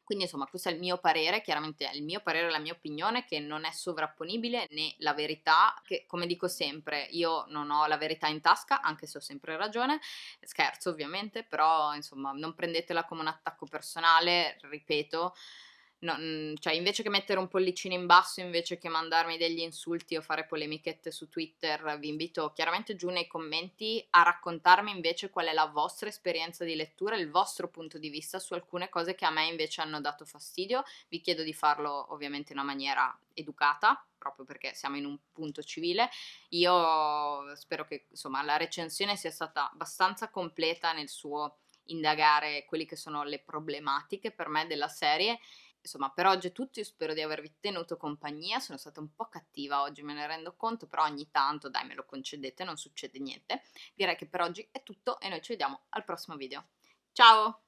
Quindi insomma questo è il mio parere, chiaramente è il mio parere, la mia opinione che non è sovrapponibile né la verità, che come dico sempre io non ho la verità in tasca, anche se ho sempre ragione, scherzo ovviamente, però insomma non prendetela come un attacco personale, ripeto. No, mhmm, cioè invece che mettere un pollicino in basso, invece che mandarmi degli insulti o fare polemichette su Twitter, vi invito chiaramente giù nei commenti a raccontarmi invece qual è la vostra esperienza di lettura, il vostro punto di vista su alcune cose che a me invece hanno dato fastidio. Vi chiedo di farlo ovviamente in una maniera educata, proprio perché siamo in un punto civile. Io spero che insomma, la recensione sia stata abbastanza completa nel suo indagare quelle che sono le problematiche per me della serie Insomma, per oggi è tutto, io spero di avervi tenuto compagnia, sono stata un po' cattiva oggi, me ne rendo conto, però ogni tanto, dai, me lo concedete, non succede niente. Direi che per oggi è tutto e noi ci vediamo al prossimo video. Ciao!